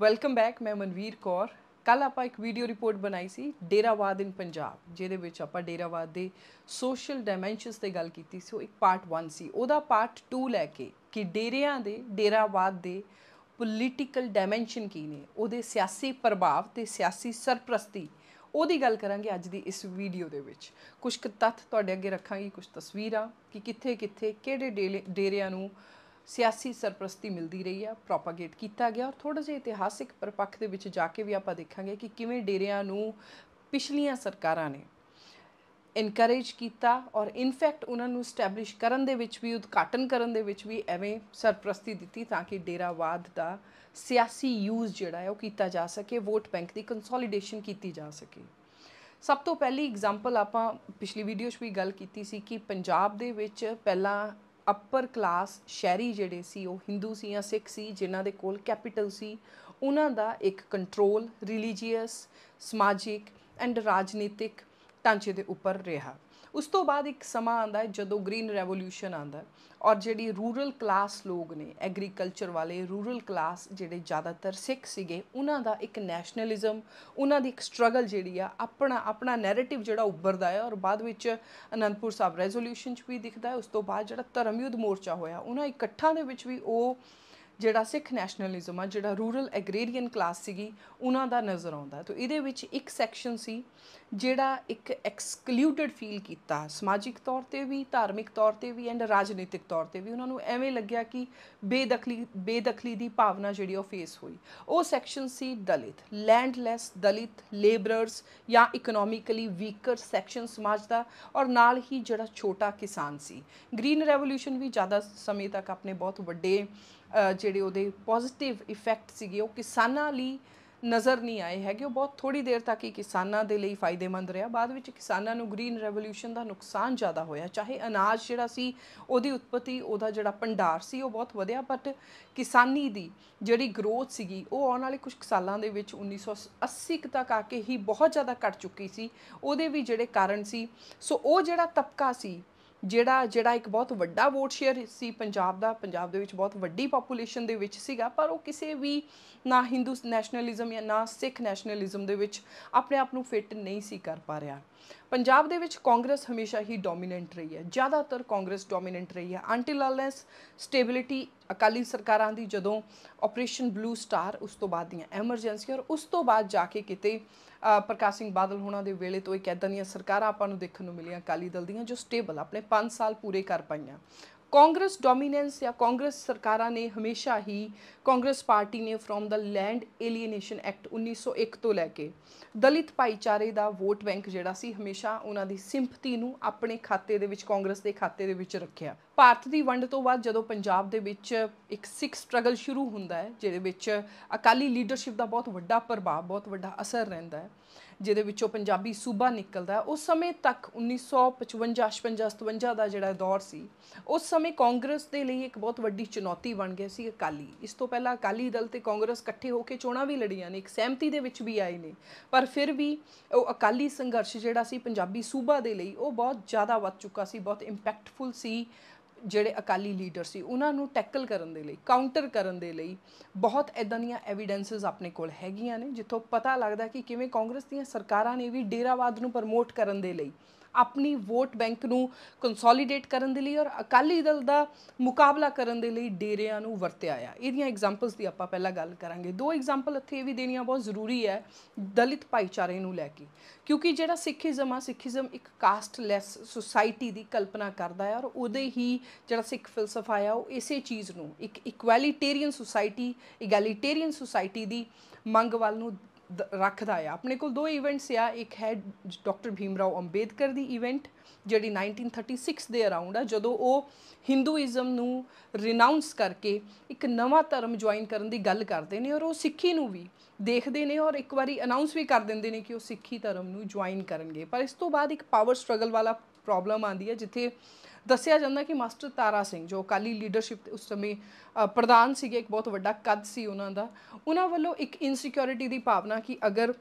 welcome back ਮੈਂ ਮਨਵੀਰ ਕੌਰ ਕੱਲ ਆਪਾਂ ਇੱਕ ਵੀਡੀਓ ਰਿਪੋਰਟ ਬਣਾਈ ਸੀ ਡੇਰਾਵਾਦ ਇਨ ਪੰਜਾਬ ਜਿਹਦੇ ਵਿੱਚ ਆਪਾਂ ਡੇਰਾਵਾਦ ਦੇ ਸੋਸ਼ਲ ਡਾਈਮੈਂਸ਼ਨਸ ਤੇ ਗੱਲ ਕੀਤੀ ਸੀ ਉਹ ਇੱਕ ਪਾਰਟ 1 ਸੀ ਉਹਦਾ ਪਾਰਟ 2 ਲੈ ਕੇ ਕਿ ਡੇਰਿਆਂ ਦੇ ਡੇਰਾਵਾਦ ਦੇ ਪੋਲੀਟੀਕਲ ਡਾਈਮੈਂਸ਼ਨ ਕੀ ਨੇ ਉਹਦੇ ਸਿਆਸੀ ਪ੍ਰਭਾਵ ਤੇ ਸਿਆਸੀ ਸਰਪ੍ਰਸਤੀ ਉਹਦੀ ਗੱਲ ਕਰਾਂਗੇ ਅੱਜ ਦੀ ਇਸ ਵੀਡੀਓ ਦੇ ਵਿੱਚ ਕੁਝ ਤੱਥ ਤੁਹਾਡੇ ਅੱਗੇ ਰੱਖਾਂਗੀ ਕੁਝ ਤਸਵੀਰਾਂ ਕਿ ਕਿੱਥੇ ਕਿੱਥੇ ਕਿਹੜੇ ਡੇਰਿਆਂ ਨੂੰ ਸਿਆਸੀ ਸਰਪ੍ਰਸਤੀ ਮਿਲਦੀ ਰਹੀ ਆ ਪ੍ਰੋਪਾਗੇਟ ਕੀਤਾ ਗਿਆ ਔਰ ਥੋੜਾ ਜਿਹਾ ਇਤਿਹਾਸਿਕ ਪਰਪੱਖ ਦੇ ਵਿੱਚ ਜਾ ਕੇ ਵੀ ਆਪਾਂ ਦੇਖਾਂਗੇ ਕਿ ਕਿਵੇਂ ਡੇਰਿਆਂ ਨੂੰ ਪਿਛਲੀਆਂ ਸਰਕਾਰਾਂ ਨੇ ਇਨਕਰੇਜ ਕੀਤਾ ਔਰ ਇਨਫੈਕਟ ਉਹਨਾਂ ਨੂੰ ਸਟੈਬਲਿਸ਼ ਕਰਨ ਦੇ ਵਿੱਚ ਵੀ ਉਦਘਾਟਨ ਕਰਨ ਦੇ ਵਿੱਚ ਵੀ ਐਵੇਂ ਸਰਪ੍ਰਸਤੀ ਦਿੱਤੀ ਤਾਂ ਕਿ ਡੇਰਾਵਾਦ ਦਾ ਸਿਆਸੀ ਯੂਜ਼ ਜਿਹੜਾ ਹੈ ਉਹ ਕੀਤਾ ਜਾ ਸਕੇ ਵੋਟ ਬੈਂਕ ਦੀ ਕੰਸੋਲੀਡੇਸ਼ਨ ਕੀਤੀ ਜਾ ਸਕੇ ਸਭ ਤੋਂ ਪਹਿਲੀ ਐਗਜ਼ਾਮਪਲ ਆਪਾਂ ਪਿਛਲੀ ਵੀਡੀਓ 'ਚ ਵੀ ਗੱਲ ਕੀਤੀ ਸੀ ਕਿ ਪੰਜਾਬ ਦੇ ਵਿੱਚ ਪਹਿਲਾਂ ਅੱਪਰ ਕਲਾਸ ਸ਼ਹਿਰੀ ਜਿਹੜੇ ਸੀ ਉਹ ਹਿੰਦੂ ਸੀ ਜਾਂ ਸਿੱਖ ਸੀ ਜਿਨ੍ਹਾਂ ਦੇ ਕੋਲ ਕੈਪੀਟਲ ਸੀ ਉਹਨਾਂ ਦਾ ਇੱਕ ਕੰਟਰੋਲ ਰਿਲੀਜੀਅਸ ਸਮਾਜਿਕ ਐਂਡ ਰਾਜਨੀਤਿਕ ਢਾਂਚੇ ਦੇ ਉੱਪਰ ਰਿਹਾ ਉਸ ਤੋਂ ਬਾਅਦ ਇੱਕ ਸਮਾਂ ਆਂਦਾ ਹੈ ਜਦੋਂ ਗ੍ਰੀਨ ਰੈਵੋਲੂਸ਼ਨ ਆਂਦਾ ਹੈ ਔਰ ਜਿਹੜੀ ਰੂਰਲ ਕਲਾਸ ਲੋਕ ਨੇ ਐਗਰੀਕਲਚਰ ਵਾਲੇ ਰੂਰਲ ਕਲਾਸ ਜਿਹੜੇ ਜ਼ਿਆਦਾਤਰ ਸਿੱਖ ਸੀਗੇ ਉਹਨਾਂ ਦਾ ਇੱਕ ਨੈਸ਼ਨਲਿਜ਼ਮ ਉਹਨਾਂ ਦੀ ਇੱਕ ਸਟਰਗਲ ਜਿਹੜੀ ਆ ਆਪਣਾ ਆਪਣਾ ਨੈਰੇਟਿਵ ਜਿਹੜਾ ਉੱਭਰਦਾ ਹੈ ਔਰ ਬਾਅਦ ਵਿੱਚ ਅਨੰਦਪੁਰ ਸਾਹਿਬ ਰੈਜ਼ੋਲੂਸ਼ਨ 'ਚ ਵੀ ਦਿਖਦਾ ਹੈ ਉਸ ਤੋਂ ਬਾਅਦ ਜਿਹੜਾ ਧਰਮਯੁੱਧ ਮੋਰਚਾ ਹੋਇਆ ਉਹਨਾਂ ਇਕੱਠਾਂ ਦੇ ਵਿੱਚ ਵੀ ਉਹ ਜਿਹੜਾ ਸਿੱਖ ਨੈਸ਼ਨਲਿਜ਼ਮ ਆ ਜਿਹੜਾ ਰੂਰਲ ਐਗਰੀਰੀਅਨ ਕਲਾਸ ਸੀਗੀ ਉਹਨਾਂ ਦਾ ਨਜ਼ਰ ਆਉਂਦਾ ਤਾਂ ਇਹਦੇ ਵਿੱਚ ਇੱਕ ਸੈਕਸ਼ਨ ਸੀ ਜਿਹੜਾ ਇੱਕ ਐਕਸਕਲੂਡਡ ਫੀਲ ਕੀਤਾ ਸਮਾਜਿਕ ਤੌਰ ਤੇ ਵੀ ਧਾਰਮਿਕ ਤੌਰ ਤੇ ਵੀ ਐਂਡ ਰਾਜਨੀਤਿਕ ਤੌਰ ਤੇ ਵੀ ਉਹਨਾਂ ਨੂੰ ਐਵੇਂ ਲੱਗਿਆ ਕਿ ਬੇਦਖਲੀ ਬੇਦਖਲੀ ਦੀ ਭਾਵਨਾ ਜਿਹੜੀ ਉਹ ਫੇਸ ਹੋਈ ਉਹ ਸੈਕਸ਼ਨ ਸੀ ਦਲਿਤ ਲੈਂਡਲੈਸ ਦਲਿਤ ਲੇਬਰਰਸ ਜਾਂ ਇਕਨੋਮਿਕਲੀ ਵੀਕਰ ਸੈਕਸ਼ਨ ਸਮਾਜ ਦਾ ਔਰ ਨਾਲ ਹੀ ਜਿਹੜਾ ਛੋਟਾ ਕਿਸਾਨ ਸੀ ਗ੍ਰੀਨ ਰੈਵੋਲੂਸ਼ਨ ਵੀ ਜ਼ਿਆਦਾ ਸਮੇਂ ਤੱਕ ਆਪਣੇ ਬਹੁਤ ਵੱਡੇ ਜਿਹੜੇ ਉਹਦੇ ਪੋਜ਼ਿਟਿਵ ਇਫੈਕਟ ਸੀਗੇ ਉਹ ਕਿਸਾਨਾਂ ਲਈ ਨਜ਼ਰ ਨਹੀਂ ਆਏ ਹੈਗੇ ਉਹ ਬਹੁਤ ਥੋੜੀ ਦੇਰ ਤੱਕ ਹੀ ਕਿਸਾਨਾਂ ਦੇ ਲਈ ਫਾਇਦੇਮੰਦ ਰਿਹਾ ਬਾਅਦ ਵਿੱਚ ਕਿਸਾਨਾਂ ਨੂੰ ਗ੍ਰੀਨ ਰੈਵੋਲੂਸ਼ਨ ਦਾ ਨੁਕਸਾਨ ਜ਼ਿਆਦਾ ਹੋਇਆ ਚਾਹੇ ਅਨਾਜ ਜਿਹੜਾ ਸੀ ਉਹਦੀ ਉਤਪਤੀ ਉਹਦਾ ਜਿਹੜਾ ਭੰਡਾਰ ਸੀ ਉਹ ਬਹੁਤ ਵਧਿਆ ਬਟ ਕਿਸਾਨੀ ਦੀ ਜਿਹੜੀ ਗਰੋਥ ਸੀਗੀ ਉਹ ਆਉਣ ਵਾਲੇ ਕੁਝ ਸਾਲਾਂ ਦੇ ਵਿੱਚ 1980 ਤੱਕ ਆ ਕੇ ਹੀ ਬਹੁਤ ਜ਼ਿਆਦਾ ਘਟ ਚੁੱਕੀ ਸੀ ਉਹਦੇ ਵੀ ਜਿਹੜੇ ਕਾਰਨ ਸੀ ਸੋ ਉਹ ਜਿਹੜਾ ਤਪਕਾ ਸੀ ਜਿਹੜਾ ਜਿਹੜਾ ਇੱਕ ਬਹੁਤ ਵੱਡਾ ਵੋਟ ਸ਼ੇਅਰ ਸੀ ਪੰਜਾਬ ਦਾ ਪੰਜਾਬ ਦੇ ਵਿੱਚ ਬਹੁਤ ਵੱਡੀ ਪੋਪੂਲੇਸ਼ਨ ਦੇ ਵਿੱਚ ਸੀਗਾ ਪਰ ਉਹ ਕਿਸੇ ਵੀ ਨਾ ਹਿੰਦੂ ਨੈਸ਼ਨਲਿਜ਼ਮ ਜਾਂ ਨਾ ਸਿੱਖ ਨੈਸ਼ਨਲਿਜ਼ਮ ਦੇ ਵਿੱਚ ਆਪਣੇ ਆਪ ਨੂੰ ਫਿੱਟ ਨਹੀਂ ਸੀ ਕਰ ਪਾ ਰਿਹਾ ਪੰਜਾਬ ਦੇ ਵਿੱਚ ਕਾਂਗਰਸ ਹਮੇਸ਼ਾ ਹੀ ਡੋਮੀਨੈਂਟ ਰਹੀ ਹੈ ਜ਼ਿਆਦਾਤਰ ਕਾਂਗਰਸ ਡੋਮੀਨੈਂਟ ਰਹੀ ਹੈ ਅੰਟਿਲ ਅਨਲੈਸ ਸਟੇਬਿਲਿਟੀ ਅਕਾਲੀ ਸਰਕਾਰਾਂ ਦੀ ਜਦੋਂ ਆਪਰੇਸ਼ਨ ਬਲੂ ਸਟਾਰ ਉਸ ਤੋਂ ਬਾਅਦ ਦੀਆਂ ਐਮਰਜੈਂਸੀ ਔਰ ਉਸ ਤੋਂ ਬਾਅਦ ਜਾ ਕੇ ਕਿਤੇ ਪ੍ਰਕਾਸ਼ ਸਿੰਘ ਬਾਦਲ ਹੋਣਾ ਦੇ ਵੇਲੇ ਤੋਂ ਇੱਕ ਐਦਾਂ ਦੀਆਂ ਸਰਕਾਰਾਂ ਆਪਾਂ ਨੂੰ ਦੇਖਣ ਨੂੰ ਮਿਲੀਆਂ ਅਕਾਲੀ ਦਲ ਦੀਆਂ ਜੋ ਸਟੇਬਲ ਆਪਣੇ 5 ਸਾਲ ਪੂਰੇ ਕਰ ਪਾਈਆਂ ਕਾਂਗਰਸ ਡੋਮੀਨੈਂਸ ਜਾਂ ਕਾਂਗਰਸ ਸਰਕਾਰਾਂ ਨੇ ਹਮੇਸ਼ਾ ਹੀ ਕਾਂਗਰਸ ਪਾਰਟੀ ਨੇ from the land alienation act 1901 ਤੋਂ ਲੈ ਕੇ ਦਲਿਤ ਭਾਈਚਾਰੇ ਦਾ ਵੋਟ ਬੈਂਕ ਜਿਹੜਾ ਸੀ ਹਮੇਸ਼ਾ ਉਹਨਾਂ ਦੀ ਸਿੰਪਥੀ ਨੂੰ ਆਪਣੇ ਖਾਤੇ ਦੇ ਵਿੱਚ ਕਾਂਗਰਸ ਦੇ ਖਾਤੇ ਦੇ ਵਿੱਚ ਰੱਖਿਆ ਭਾਰਤ ਦੀ ਵੰਡ ਤੋਂ ਬਾਅਦ ਜਦੋਂ ਪੰਜਾਬ ਦੇ ਵਿੱਚ ਇੱਕ ਸਿੱਖ ਸਟਰਗਲ ਸ਼ੁਰੂ ਹੁੰਦਾ ਹੈ ਜਿਹਦੇ ਵਿੱਚ ਅਕਾਲੀ ਲੀਡਰਸ਼ਿਪ ਦਾ ਬਹੁਤ ਵੱਡਾ ਪ੍ਰਭਾਵ ਬਹੁਤ ਵੱਡਾ ਅਸਰ ਰਹਿੰਦਾ ਹੈ ਜਿਹਦੇ ਵਿੱਚੋਂ ਪੰਜਾਬੀ ਸੂਬਾ ਨਿਕਲਦਾ ਉਸ ਸਮੇਂ ਤੱਕ 1955 56 57 ਦਾ ਜਿਹੜਾ ਦੌਰ ਸੀ ਉਸ ਸਮੇਂ ਕਾਂਗਰਸ ਦੇ ਲਈ ਇੱਕ ਬਹੁਤ ਵੱਡੀ ਚੁਣੌਤੀ ਬਣ ਗਿਆ ਸੀ ਅਕਾਲੀ ਇਸ ਤੋਂ ਪਹਿਲਾਂ ਅਕਾਲੀ ਦਲ ਤੇ ਕਾਂਗਰਸ ਇਕੱਠੇ ਹੋ ਕੇ ਚੋਣਾਂ ਵੀ ਲੜੀਆਂ ਨੇ ਇੱਕ ਸਹਿਮਤੀ ਦੇ ਵਿੱਚ ਵੀ ਆਏ ਨੇ ਪਰ ਫਿਰ ਵੀ ਉਹ ਅਕਾਲੀ ਸੰਘਰਸ਼ ਜਿਹੜਾ ਸੀ ਪੰਜਾਬੀ ਸੂਬਾ ਦੇ ਲਈ ਉਹ ਬਹੁਤ ਜ਼ਿਆਦਾ ਵੱਧ ਚੁੱਕਾ ਸੀ ਬਹੁਤ ਇੰਪੈਕਟਫੁਲ ਸੀ ਜਿਹੜੇ ਅਕਾਲੀ ਲੀਡਰ ਸੀ ਉਹਨਾਂ ਨੂੰ ਟੈਕਲ ਕਰਨ ਦੇ ਲਈ ਕਾਊਂਟਰ ਕਰਨ ਦੇ ਲਈ ਬਹੁਤ ਐਦਾਂ ਦੀਆਂ ਐਵੀਡੈਂਸਸ ਆਪਣੇ ਕੋਲ ਹੈਗੀਆਂ ਨੇ ਜਿੱਥੋਂ ਪਤਾ ਲੱਗਦਾ ਕਿ ਕਿਵੇਂ ਕਾਂਗਰਸ ਦੀਆਂ ਸਰਕਾਰਾਂ ਨੇ ਵੀ ਡੇਰਾਵਾਦ ਨੂੰ ਪ੍ਰਮੋਟ ਕਰਨ ਦੇ ਲਈ ਆਪਣੀ ਵੋਟ ਬੈਂਕ ਨੂੰ ਕੰਸੋਲੀਡੇਟ ਕਰਨ ਦੇ ਲਈ ਔਰ ਅਕਾਲੀ ਦਲ ਦਾ ਮੁਕਾਬਲਾ ਕਰਨ ਦੇ ਲਈ ਡੇਰਿਆਂ ਨੂੰ ਵਰਤਿਆ ਆ ਇਹਦੀਆਂ ਐਗਜ਼ਾਮਪਲਸ ਦੀ ਆਪਾਂ ਪਹਿਲਾਂ ਗੱਲ ਕਰਾਂਗੇ ਦੋ ਐਗਜ਼ਾਮਪਲ ਇੱਥੇ ਵੀ ਦੇਣੀਆਂ ਬਹੁਤ ਜ਼ਰੂਰੀ ਹੈ ਦਲਿਤ ਭਾਈਚਾਰੇ ਨੂੰ ਲੈ ਕੇ ਕਿਉਂਕਿ ਜਿਹੜਾ ਸਿੱਖੀਜ਼ਮ ਆ ਸਿੱਖੀਜ਼ਮ ਇੱਕ ਕਾਸਟਲੈਸ ਸੁਸਾਇਟੀ ਦੀ ਕਲਪਨਾ ਕਰਦਾ ਹੈ ਔਰ ਉਹਦੇ ਹੀ ਜਿਹੜਾ ਸਿੱਖ ਫਿਲਸਫਾ ਆ ਉਹ ਇਸੇ ਚੀਜ਼ ਨੂੰ ਇੱਕ ਇਕੁਐਲਿਟੇਰੀਅਨ ਸੁਸਾਇਟੀ ਇਗੈਲਿਟੇਰੀਅਨ ਸੁਸਾਇਟੀ ਦੀ ਮੰਗ ਵੱਲ ਨੂੰ ਰੱਖਦਾ ਆ ਆਪਣੇ ਕੋਲ ਦੋ ਇਵੈਂਟਸ ਆ ਇੱਕ ਹੈ ਡਾਕਟਰ ਭੀਮਰਾਓ ਅੰਬੇਦਕਰ ਦੀ ਇਵੈਂਟ ਜਿਹੜੀ 1936 ਦੇ ਅਰਾਊਂਡ ਆ ਜਦੋਂ ਉਹ ਹਿੰਦੂਇਜ਼ਮ ਨੂੰ ਰਿਨਾਉਂਸ ਕਰਕੇ ਇੱਕ ਨਵਾਂ ਧਰਮ ਜੁਆਇਨ ਕਰਨ ਦੀ ਗੱਲ ਕਰਦੇ ਨੇ ਔਰ ਉਹ ਸਿੱਖੀ ਨੂੰ ਵੀ ਦੇਖਦੇ ਨੇ ਔਰ ਇੱਕ ਵਾਰੀ ਅਨਾਉਂਸ ਵੀ ਕਰ ਦਿੰਦੇ ਨੇ ਕਿ ਉਹ ਸਿੱਖੀ ਧਰਮ ਨੂੰ ਜੁਆਇਨ ਕਰਨਗੇ ਪਰ ਇਸ ਤੋਂ ਬਾਅਦ ਇੱਕ ਪਾਵਰ ਸਟਰਗਲ ਵਾਲਾ ਪ੍ਰੋਬਲਮ ਆਂਦੀ ਹੈ ਜਿੱਥੇ ਦੱਸਿਆ ਜਾਂਦਾ ਕਿ ਮਾਸਟਰ ਤਾਰਾ ਸਿੰਘ ਜੋ ਅਕਾਲੀ ਲੀਡਰਸ਼ਿਪ ਉਸ ਸਮੇਂ ਪ੍ਰਧਾਨ ਸੀਗੇ ਇੱਕ ਬਹੁਤ ਵੱਡਾ ਕੱਦ ਸੀ ਉਹਨਾਂ ਦਾ ਉਹਨਾਂ ਵੱਲੋਂ ਇੱਕ ਇਨਸਿਕਿਉਰਿਟੀ ਦੀ ਭਾਵਨਾ ਕਿ ਅਗਰ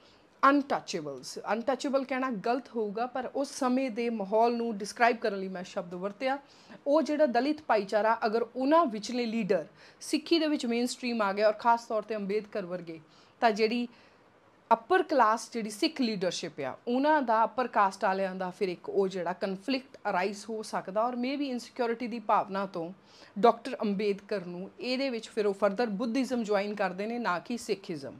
ਅਨਟੱਚੇਬਲਸ ਅਨਟੱਚੇਬਲ ਕਹਿਣਾ ਗਲਤ ਹੋਊਗਾ ਪਰ ਉਸ ਸਮੇਂ ਦੇ ਮਾਹੌਲ ਨੂੰ ਡਿਸਕ੍ਰਾਈਬ ਕਰਨ ਲਈ ਮੈਂ ਸ਼ਬਦ ਵਰਤਿਆ ਉਹ ਜਿਹੜਾ ਦਲਿਤ ਭਾਈਚਾਰਾ ਅਗਰ ਉਹਨਾਂ ਵਿਚਲੇ ਲੀਡਰ ਸਿੱਖੀ ਦੇ ਵਿੱਚ ਮੇਨਸਟ੍ਰੀਮ ਆ ਗਿਆ ਔਰ ਖਾਸ ਤੌਰ ਤੇ ਅੰਬੇਦਕਰ ਵਰਗੇ ਤਾਂ ਜਿਹੜੀ ਅਪਰ ਕਲਾਸ ਜਿਹੜੀ ਸਿੱਖ ਲੀਡਰਸ਼ਿਪ ਆ ਉਹਨਾਂ ਦਾ ਅਪਰ ਕਾਸਟ ਵਾਲਿਆਂ ਦਾ ਫਿਰ ਇੱਕ ਉਹ ਜਿਹੜਾ ਕਨਫਲਿਕਟ ਅਰਾਈਜ਼ ਹੋ ਸਕਦਾ ਔਰ ਮੇਬੀ ਇਨਸਿਕਿਉਰਿਟੀ ਦੀ ਭਾਵਨਾ ਤੋਂ ਡਾਕਟਰ ਅੰਬੇਦਕਰ ਨੂੰ ਇਹਦੇ ਵਿੱਚ ਫਿਰ ਉਹ ਫਰਦਰ ਬੁੱਧੀਜ਼ਮ ਜੁਆਇਨ ਕਰਦੇ ਨੇ ਨਾ ਕਿ ਸਿੱਖੀਜ਼ਮ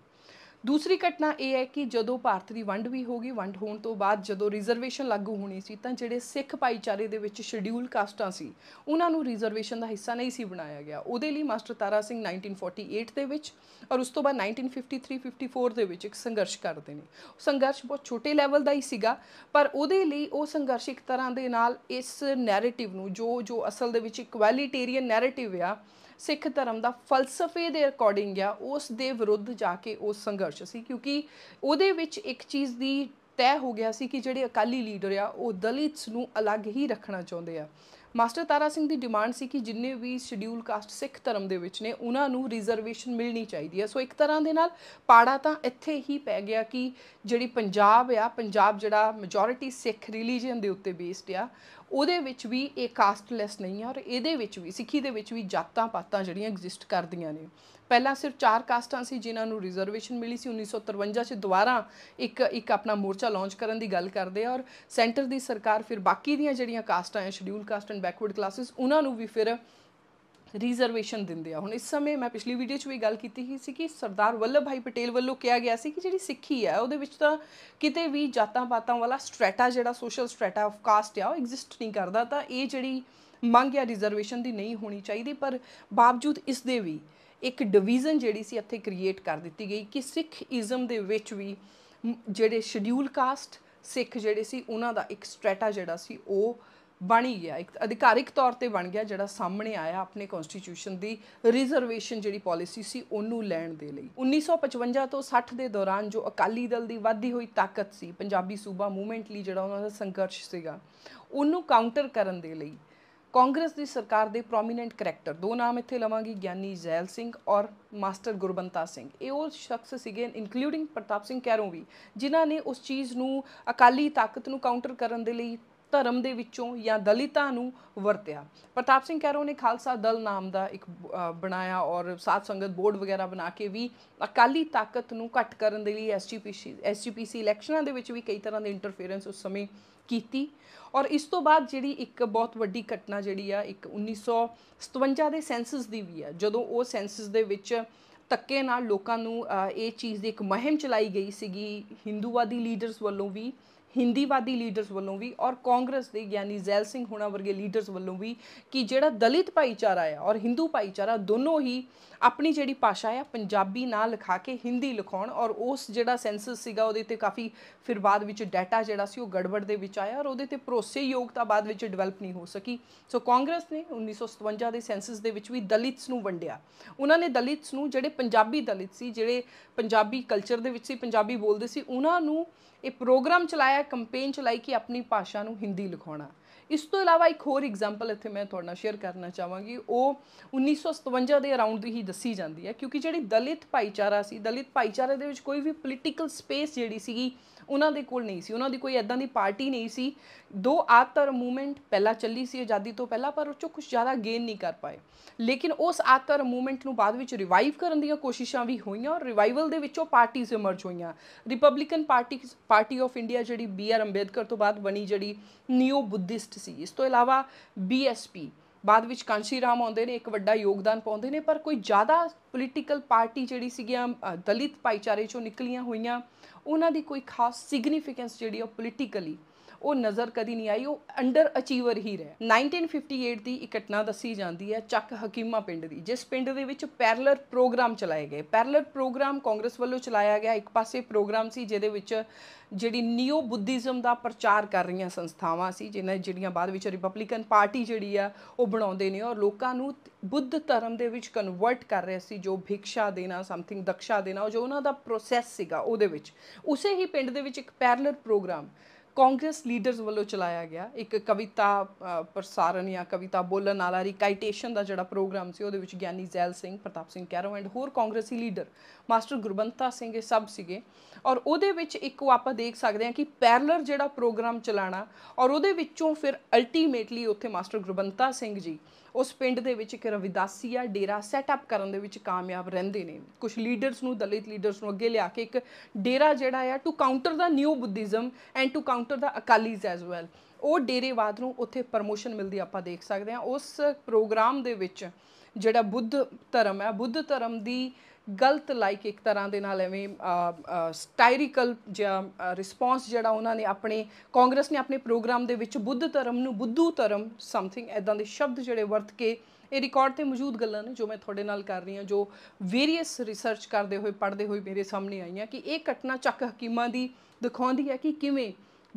ਦੂਸਰੀ ਘਟਨਾ ਇਹ ਹੈ ਕਿ ਜਦੋਂ ਭਾਰਤ ਦੀ ਵੰਡ ਵੀ ਹੋ ਗਈ ਵੰਡ ਹੋਣ ਤੋਂ ਬਾਅਦ ਜਦੋਂ ਰਿਜ਼ਰਵੇਸ਼ਨ ਲਾਗੂ ਹੋਣੀ ਸੀ ਤਾਂ ਜਿਹੜੇ ਸਿੱਖ ਭਾਈਚਾਰੇ ਦੇ ਵਿੱਚ ਸ਼ਡਿਊਲ ਕਾਸਟਾਂ ਸੀ ਉਹਨਾਂ ਨੂੰ ਰਿਜ਼ਰਵੇਸ਼ਨ ਦਾ ਹਿੱਸਾ ਨਹੀਂ ਸੀ ਬਣਾਇਆ ਗਿਆ ਉਹਦੇ ਲਈ ਮਾਸਟਰ ਤਾਰਾ ਸਿੰਘ 1948 ਦੇ ਵਿੱਚ ਔਰ ਉਸ ਤੋਂ ਬਾਅਦ 1953-54 ਦੇ ਵਿੱਚ ਇੱਕ ਸੰਘਰਸ਼ ਕਰਦੇ ਨੇ ਸੰਘਰਸ਼ ਬਹੁਤ ਛੋਟੇ ਲੈਵਲ ਦਾ ਹੀ ਸੀਗਾ ਪਰ ਉਹਦੇ ਲਈ ਉਹ ਸੰਘਰਸ਼ ਇੱਕ ਤਰ੍ਹਾਂ ਦੇ ਨਾਲ ਇਸ ਨੈਰੇਟਿਵ ਨੂੰ ਜੋ ਜੋ ਅਸਲ ਦੇ ਵਿੱਚ ਇਕੁਐਲਿਟੇਰੀਅਨ ਨੈਰੇਟਿਵ ਆ ਸਿੱਖ ਧਰਮ ਦਾ ਫਲਸਫੇ ਦੇ ਅਕੋਰਡਿੰਗ ਆ ਉਸ ਦੇ ਵਿਰੁੱਧ ਜਾ ਕੇ ਉਹ ਸੰਘਰਸ਼ ਸੀ ਕਿਉਂਕਿ ਉਹਦੇ ਵਿੱਚ ਇੱਕ ਚੀਜ਼ ਦੀ ਤੈਅ ਹੋ ਗਿਆ ਸੀ ਕਿ ਜਿਹੜੇ ਅਕਾਲੀ ਲੀਡਰ ਆ ਉਹ ਦਲਿਤਸ ਨੂੰ ਅਲੱਗ ਹੀ ਰੱਖਣਾ ਚਾਹੁੰਦੇ ਆ ਮਾਸਟਰ ਤਾਰਾ ਸਿੰਘ ਦੀ ਡਿਮਾਂਡ ਸੀ ਕਿ ਜਿੰਨੇ ਵੀ ਸ਼ਡਿਊਲ ਕਾਸਟ ਸਿੱਖ ਧਰਮ ਦੇ ਵਿੱਚ ਨੇ ਉਹਨਾਂ ਨੂੰ ਰਿਜ਼ਰਵੇਸ਼ਨ ਮਿਲਣੀ ਚਾਹੀਦੀ ਹੈ ਸੋ ਇੱਕ ਤਰ੍ਹਾਂ ਦੇ ਨਾਲ ਪਾੜਾ ਤਾਂ ਇੱਥੇ ਹੀ ਪੈ ਗਿਆ ਕਿ ਜਿਹੜੀ ਪੰਜਾਬ ਆ ਪੰਜਾਬ ਜਿਹੜਾ ਮੈਜੋਰਿਟੀ ਸਿੱਖ ਰਿਲੀਜੀਅਨ ਦੇ ਉੱਤੇ ਬੇਸਡ ਆ ਉਹਦੇ ਵਿੱਚ ਵੀ ਇਹ ਕਾਸਟਲੈਸ ਨਹੀਂ ਹੈ ਔਰ ਇਹਦੇ ਵਿੱਚ ਵੀ ਸਿੱਖੀ ਦੇ ਵਿੱਚ ਵੀ ਜਾਤਾਂ ਪਾਤਾਂ ਜਿਹੜੀਆਂ ਐਗਜ਼ਿਸਟ ਕਰਦੀਆਂ ਨੇ ਪਹਿਲਾਂ ਸਿਰਫ ਚਾਰ ਕਾਸਟਾਂ ਸੀ ਜਿਨ੍ਹਾਂ ਨੂੰ ਰਿਜ਼ਰਵੇਸ਼ਨ ਮਿਲੀ ਸੀ 1953 ਚ ਦੁਬਾਰਾ ਇੱਕ ਇੱਕ ਆਪਣਾ ਮੋਰਚਾ ਲਾਂਚ ਕਰਨ ਦੀ ਗੱਲ ਕਰਦੇ ਔਰ ਸੈਂਟਰ ਦੀ ਸਰਕਾਰ ਫਿਰ ਬਾਕੀ ਦੀਆਂ ਜਿਹੜੀਆਂ ਕਾਸਟਾਂ ਐ schedule caste and backward classes ਉਹਨਾਂ ਨੂੰ ਵੀ ਫਿਰ ਰਿਜ਼ਰਵੇਸ਼ਨ ਦਿੰਦੇ ਆ ਹੁਣ ਇਸ ਸਮੇਂ ਮੈਂ ਪਿਛਲੀ ਵੀਡੀਓ 'ਚ ਵੀ ਗੱਲ ਕੀਤੀ ਹੀ ਸੀ ਕਿ ਸਰਦਾਰ ਵੱਲਭ ਭਾਈ ਪਟੇਲ ਵੱਲੋਂ ਕਿਹਾ ਗਿਆ ਸੀ ਕਿ ਜਿਹੜੀ ਸਿੱਖੀ ਆ ਉਹਦੇ ਵਿੱਚ ਤਾਂ ਕਿਤੇ ਵੀ ਜਾਤਾਂ ਪਾਤਾਂ ਵਾਲਾ ਸਟ੍ਰੈਟਾ ਜਿਹੜਾ ਸੋਸ਼ਲ ਸਟ੍ਰੈਟਾ ਆਫ ਕਾਸਟ ਆ ਉਹ ਐਗਜ਼ਿਸਟ ਨਹੀਂ ਕਰਦਾ ਤਾਂ ਇਹ ਜਿਹੜੀ ਮੰਗ ਜਾਂ ਰਿਜ਼ਰਵੇਸ਼ਨ ਦੀ ਨਹੀਂ ਹੋਣੀ ਚਾਹੀਦੀ ਪਰ ਬਾਵਜੂਦ ਇਸ ਦੇ ਵੀ ਇੱਕ ਡਿਵੀਜ਼ਨ ਜਿਹੜੀ ਸੀ ਇੱਥੇ ਕ੍ਰੀਏਟ ਕਰ ਦਿੱਤੀ ਗਈ ਕਿ ਸਿੱਖ ਇਜ਼ਮ ਦੇ ਵਿੱਚ ਵੀ ਜਿਹੜੇ ਸ਼ਡਿਊਲ ਕਾਸਟ ਸਿੱਖ ਜਿਹੜੇ ਸੀ ਉਹਨਾਂ ਦਾ ਇੱਕ ਸਟ੍ਰੈਟਾ ਜਿਹੜਾ ਸੀ ਉਹ ਬਣ ਗਿਆ ਇੱਕ ਅਧਿਕਾਰਿਕ ਤੌਰ ਤੇ ਬਣ ਗਿਆ ਜਿਹੜਾ ਸਾਹਮਣੇ ਆਇਆ ਆਪਣੇ ਕਨਸਟੀਟਿਊਸ਼ਨ ਦੀ ਰਿਜ਼ਰਵੇਸ਼ਨ ਜਿਹੜੀ ਪਾਲਿਸੀ ਸੀ ਉਹਨੂੰ ਲੈਣ ਦੇ ਲਈ 1955 ਤੋਂ 60 ਦੇ ਦੌਰਾਨ ਜੋ ਅਕਾਲੀ ਦਲ ਦੀ ਵਧਦੀ ਹੋਈ ਤਾਕਤ ਸੀ ਪੰਜਾਬੀ ਸੂਬਾ ਮੂਵਮੈਂਟ ਲਈ ਜਿਹੜਾ ਉਹਨਾਂ ਦਾ ਸੰਘਰਸ਼ ਸੀਗਾ ਉਹਨੂੰ ਕਾਊਂਟਰ ਕਰਨ ਦੇ ਲਈ ਕਾਂਗਰਸ ਦੀ ਸਰਕਾਰ ਦੇ ਪ੍ਰੋਮੀਨੈਂਟ ਕੈਰੈਕਟਰ ਦੋ ਨਾਮ ਇੱਥੇ ਲਵਾਂਗੀ ਗਿਆਨੀ ਜ਼ੈਲ ਸਿੰਘ ਔਰ ਮਾਸਟਰ ਗੁਰਬੰਤਾ ਸਿੰਘ ਇਹ ਉਹ ਸ਼ਖਸ ਸੀਗੇ ਇਨਕਲੂਡਿੰਗ ਪ੍ਰਤਾਪ ਸਿੰਘ ਕੈਰੋਂ ਵੀ ਜਿਨ੍ਹਾਂ ਨੇ ਉਸ ਚੀਜ਼ ਨੂੰ ਅਕਾਲੀ ਤਾਕਤ ਨੂੰ ਕਾਊਂਟਰ ਕਰਨ ਦੇ ਲਈ ਧਰਮ ਦੇ ਵਿੱਚੋਂ ਜਾਂ ਦਲਿਤਾਂ ਨੂੰ ਵਰਤਿਆ ਪ੍ਰਤਾਪ ਸਿੰਘ ਕੈਰੋ ਨੇ ਖਾਲਸਾ ਦਲ ਨਾਮ ਦਾ ਇੱਕ ਬਣਾਇਆ ਔਰ ਸਾਧ ਸੰਗਤ ਬੋਰਡ ਵਗੈਰਾ ਬਣਾ ਕੇ ਵੀ ਅਕਾਲੀ ਤਾਕਤ ਨੂੰ ਘਟ ਕਰਨ ਦੇ ਲਈ ਐਸਜੀਪੀਸੀ ਐਸਜੀਪੀਸੀ ਇਲੈਕਸ਼ਨਾਂ ਦੇ ਵਿੱਚ ਵੀ ਕਈ ਤਰ੍ਹਾਂ ਦੇ ਇੰਟਰਫੇਰੈਂਸ ਉਸ ਸਮੇਂ ਕੀਤੀ ਔਰ ਇਸ ਤੋਂ ਬਾਅਦ ਜਿਹੜੀ ਇੱਕ ਬਹੁਤ ਵੱਡੀ ਘਟਨਾ ਜਿਹੜੀ ਆ ਇੱਕ 1957 ਦੇ ਸੈਂਸਸ ਦੀ ਵੀ ਆ ਜਦੋਂ ਉਹ ਸੈਂਸਸ ਦੇ ਵਿੱਚ ਤੱਕੇ ਨਾਲ ਲੋਕਾਂ ਨੂੰ ਇਹ ਚੀਜ਼ ਦੀ ਇੱਕ ਮਹਿਮ ਚਲਾਈ ਗਈ ਸੀਗੀ ਹਿੰਦੂਵਾਦੀ ਲੀਡਰਸ ਵੱਲੋਂ ਵੀ ਹਿੰਦੀਵਾਦੀ ਲੀਡਰਸ ਵੱਲੋਂ ਵੀ ਔਰ ਕਾਂਗਰਸ ਦੇ ਗਿਆਨੀ ਜ਼ੈਲ ਸਿੰਘ ਹੋਣਾ ਵਰਗੇ ਲੀਡਰਸ ਵੱਲੋਂ ਵੀ ਕਿ ਜਿਹੜਾ ਦਲਿਤ ਭਾਈਚਾਰਾ ਹੈ ਔਰ ਹਿੰਦੂ ਭਾਈਚਾਰਾ ਦੋਨੋਂ ਹੀ ਆਪਣੀ ਜਿਹੜੀ ਭਾਸ਼ਾ ਆ ਪੰਜਾਬੀ ਨਾਲ ਲਿਖਾ ਕੇ ਹਿੰਦੀ ਲਿਖਾਉਣ ਔਰ ਉਸ ਜਿਹੜਾ ਸੈਂਸਸ ਸੀਗਾ ਉਹਦੇ ਤੇ ਕਾਫੀ ਫਿਰ ਬਾਅਦ ਵਿੱਚ ਡਾਟਾ ਜਿਹੜਾ ਸੀ ਉਹ ਗੜਬੜ ਦੇ ਵਿੱਚ ਆਇਆ ਔਰ ਉਹਦੇ ਤੇ ਭਰੋਸੇਯੋਗਤਾ ਬਾਅਦ ਵਿੱਚ ਡਿਵੈਲਪ ਨਹੀਂ ਹੋ ਸਕੀ ਸੋ ਕਾਂਗਰਸ ਨੇ 1957 ਦੇ ਸੈਂਸਸ ਦੇ ਵਿੱਚ ਵੀ ਦਲਿਤਸ ਨੂੰ ਵੰਡਿਆ ਉਹਨਾਂ ਨੇ ਦਲਿਤਸ ਨੂੰ ਜਿਹੜੇ ਪੰਜਾਬੀ ਦਲਿਤ ਸੀ ਜਿਹੜੇ ਪੰਜਾਬੀ ਕਲਚਰ ਦੇ ਵਿੱਚ ਸੀ ਪੰਜਾਬੀ ਬੋਲਦੇ ਸੀ ਉਹਨਾਂ ਨੂੰ ਇਹ ਪ੍ਰੋਗਰਾਮ ਚਲਾਇਆ ਕੈਂਪੇਨ ਚਲਾਈ ਕਿ ਆਪਣੀ ਭਾਸ਼ਾ ਨੂੰ ਹਿੰਦੀ ਲਿਖਾਉਣਾ ਇਸ ਤੋਂ ਇਲਾਵਾ ਇੱਕ ਹੋਰ ਐਗਜ਼ਾਮਪਲ ਇੱਥੇ ਮੈਂ ਤੁਹਾਡਾ ਨਾਲ ਸ਼ੇਅਰ ਕਰਨਾ ਚਾਹਾਂਗੀ ਉਹ 1957 ਦੇ ਅਰਾਊਂਡ ਦੀ ਹੀ ਦੱਸੀ ਜਾਂਦੀ ਹੈ ਕਿਉਂਕਿ ਜਿਹੜੀ ਦਲਿਤ ਭਾਈਚਾਰਾ ਸੀ ਦਲਿਤ ਭਾਈਚਾਰੇ ਦੇ ਵਿੱਚ ਕੋਈ ਵੀ ਪੋਲੀਟੀਕਲ ਸਪੇਸ ਜਿਹੜੀ ਸੀਗੀ ਉਹਨਾਂ ਦੇ ਕੋਲ ਨਹੀਂ ਸੀ ਉਹਨਾਂ ਦੀ ਕੋਈ ਐਦਾਂ ਦੀ ਪਾਰਟੀ ਨਹੀਂ ਸੀ ਦੋ ਆਤਰ ਮੂਵਮੈਂਟ ਪਹਿਲਾਂ ਚੱਲੀ ਸੀ ਆਜ਼ਾਦੀ ਤੋਂ ਪਹਿਲਾਂ ਪਰ ਉਹ ਚੋਂ ਕੁਝ ਜ਼ਿਆਦਾ ਗੇਨ ਨਹੀਂ ਕਰ ਪਾਏ ਲੇਕਿਨ ਉਸ ਆਤਰ ਮੂਵਮੈਂਟ ਨੂੰ ਬਾਅਦ ਵਿੱਚ ਰਿਵਾਈਵ ਕਰਨ ਦੀਆਂ ਕੋਸ਼ਿਸ਼ਾਂ ਵੀ ਹੋਈਆਂ ਔਰ ਰਿਵਾਈਵਲ ਦੇ ਵਿੱਚੋਂ ਪਾਰਟੀਆਂ ਇਮਰਜ ਹੋਈਆਂ republican party party of India ਜਿਹੜੀ ਬੀ ਆਰ ਅੰਬੇਦਕਰ ਤੋਂ ਬਾਅਦ ਬਣੀ ਜਿਹੜੀ ਨਿਊ ਬੁੱਧਿਸਟ ਸੀ ਇਸ ਤੋਂ ਇਲਾਵਾ ਬੀਐਸਪੀ ਬਾਅਦ ਵਿੱਚ ਕਾਂਸ਼ੀ ਰਾਮ ਆਉਂਦੇ ਨੇ ਇੱਕ ਵੱਡਾ ਯੋਗਦਾਨ ਪਾਉਂਦੇ ਨੇ ਪਰ ਕੋਈ ਜ਼ਿਆਦਾ ਪੋਲੀਟੀਕਲ ਪਾਰਟੀ ਜਿਹੜੀ ਸੀਗੀਆਂ ਦਲਿਤ ਭਾਈਚਾਰੇ ਚੋਂ ਨਿਕਲੀਆਂ ਹੋਈਆਂ ਉਹਨਾਂ ਦੀ ਕੋਈ ਖਾਸ ਸਿਗਨੀਫੀਕੈਂਸ ਜਿਹੜੀ ਉਹ ਪੋਲੀਟੀਕਲੀ ਉਹ ਨਜ਼ਰ ਕਦੀ ਨਹੀਂ ਆਈ ਉਹ ਅੰਡਰ ਅਚੀਵਰ ਹੀ ਰਿਹਾ 1958 ਦੀ ਇੱਕ ਘਟਨਾ ਦੱਸੀ ਜਾਂਦੀ ਹੈ ਚੱਕ ਹਕੀਮਾ ਪਿੰਡ ਦੀ ਜਿਸ ਪਿੰਡ ਦੇ ਵਿੱਚ ਪੈਰਲਰ ਪ੍ਰੋਗਰਾਮ ਚਲਾਏ ਗਏ ਪੈਰਲਰ ਪ੍ਰੋਗਰਾਮ ਕਾਂਗਰਸ ਵੱਲੋਂ ਚਲਾਇਆ ਗਿਆ ਇੱਕ ਪਾਸੇ ਪ੍ਰੋਗਰਾਮ ਸੀ ਜਿਹਦੇ ਵਿੱਚ ਜਿਹੜੀ ਨਿਓ ਬੁੱਧੀਜ਼ਮ ਦਾ ਪ੍ਰਚਾਰ ਕਰ ਰਹੀਆਂ ਸੰਸਥਾਵਾਂ ਸੀ ਜਿਨ੍ਹਾਂ ਜਿਹੜੀਆਂ ਬਾਅਦ ਵਿੱਚ ਰਿਪਬਲਿਕਨ ਪਾਰਟੀ ਜਿਹੜੀ ਆ ਉਹ ਬਣਾਉਂਦੇ ਨੇ ਔਰ ਲੋਕਾਂ ਨੂੰ ਬੁੱਧ ਧਰਮ ਦੇ ਵਿੱਚ ਕਨਵਰਟ ਕਰ ਰਹੇ ਸੀ ਜੋ ਭਿਕਸ਼ਾ ਦੇਣਾ ਸਮਥਿੰਗ ਦਕਸ਼ਾ ਦੇਣਾ ਜੋ ਉਹਨਾਂ ਦਾ ਪ੍ਰੋਸੈਸ ਸੀਗਾ ਉਹਦੇ ਵਿੱਚ ਉਸੇ ਹੀ ਪਿੰਡ ਦੇ ਵਿੱਚ ਇੱਕ ਪੈਰਲਰ ਪ੍ਰੋਗਰਾਮ ਕਾਂਗਰਸ ਲੀਡਰਸ ਵੱਲੋਂ ਚਲਾਇਆ ਗਿਆ ਇੱਕ ਕਵਿਤਾ ਪ੍ਰਸਾਰਣ ਜਾਂ ਕਵਿਤਾ ਬੋਲਣ ਵਾਲਾ ਰਿਕਾਈਟੇਸ਼ਨ ਦਾ ਜਿਹੜਾ ਪ੍ਰੋਗਰਾਮ ਸੀ ਉਹਦੇ ਵਿੱਚ ਗਿਆਨੀ ਜ਼ੈਲ ਸਿੰਘ ਪ੍ਰਤਾਪ ਸਿੰਘ ਕੈਰੋ ਐਂਡ ਹੋਰ ਕਾਂਗਰਸੀ ਲੀਡਰ ਮਾਸਟਰ ਗੁਰਬੰਤਾ ਸਿੰਘ ਇਹ ਸਭ ਸੀਗੇ ਔਰ ਉਹਦੇ ਵਿੱਚ ਇੱਕ ਆਪਾਂ ਦੇਖ ਸਕਦੇ ਹਾਂ ਕਿ ਪੈਰਲਰ ਜਿਹੜਾ ਪ੍ਰੋਗਰਾਮ ਚਲਾਣਾ ਔਰ ਉਹਦੇ ਵਿੱਚੋਂ ਫਿਰ ਅਲਟੀਮੇਟਲੀ ਉੱਥੇ ਮਾਸਟਰ ਗੁਰਬੰਤਾ ਸਿੰਘ ਜੀ ਉਸ ਪਿੰਡ ਦੇ ਵਿੱਚ ਇੱਕ ਰਵਿਦਾਸੀਆ ਡੇਰਾ ਸੈਟਅਪ ਕਰਨ ਦੇ ਵਿੱਚ ਕਾਮਯਾਬ ਰਹਿੰਦੇ ਨੇ ਕੁਝ ਲੀਡਰਸ ਨੂੰ ਦਲਿਤ ਲੀਡਰਸ ਨੂੰ ਅੱਗੇ ਲਿਆ ਕੇ ਇੱਕ ਡੇਰਾ ਜਿਹੜਾ ਆ ਟੂ ਕਾਊਂਟਰ ਦਾ new Buddhism and to counter ਦਾ ਅਕਾਲੀਜ਼ ਐਜ਼ ਵੈਲ ਉਹ ਡੇਰੇਵਾਦ ਨੂੰ ਉੱਥੇ ਪ੍ਰਮੋਸ਼ਨ ਮਿਲਦੀ ਆਪਾਂ ਦੇਖ ਸਕਦੇ ਹਾਂ ਉਸ ਪ੍ਰੋਗਰਾਮ ਦੇ ਵਿੱਚ ਜਿਹੜਾ ਬੁੱਧ ਧਰਮ ਹੈ ਬੁੱਧ ਧਰਮ ਦੀ ਗਲਤ ਲਾਈਕ ਇੱਕ ਤਰ੍ਹਾਂ ਦੇ ਨਾਲ ਐਵੇਂ ਸਟਾਇਰੀਕਲ ਜਿਹਾ ਰਿਸਪੌਂਸ ਜਿਹੜਾ ਉਹਨਾਂ ਨੇ ਆਪਣੇ ਕਾਂਗਰਸ ਨੇ ਆਪਣੇ ਪ੍ਰੋਗਰਾਮ ਦੇ ਵਿੱਚ ਬੁੱਧ ਧਰਮ ਨੂੰ ਬੁੱਧੂ ਧਰਮ ਸਮਥਿੰਗ ਐਦਾਂ ਦੇ ਸ਼ਬਦ ਜਿਹੜੇ ਵਰਤ ਕੇ ਇਹ ਰਿਕਾਰਡ ਤੇ ਮੌਜੂਦ ਗੱਲਾਂ ਨੇ ਜੋ ਮੈਂ ਤੁਹਾਡੇ ਨਾਲ ਕਰ ਰਹੀ ਹਾਂ ਜੋ ਵੇਰੀਅਸ ਰਿਸਰਚ ਕਰਦੇ ਹੋਏ ਪੜ੍ਹਦੇ ਹੋਏ ਮੇਰੇ ਸਾਹਮਣੇ ਆਈਆਂ ਕਿ ਇਹ ਘਟਨਾ ਚੱਕ ਹਕੀਮਾਂ ਦੀ ਦਿਖਾਉਂਦੀ ਹੈ ਕਿ ਕਿਵੇਂ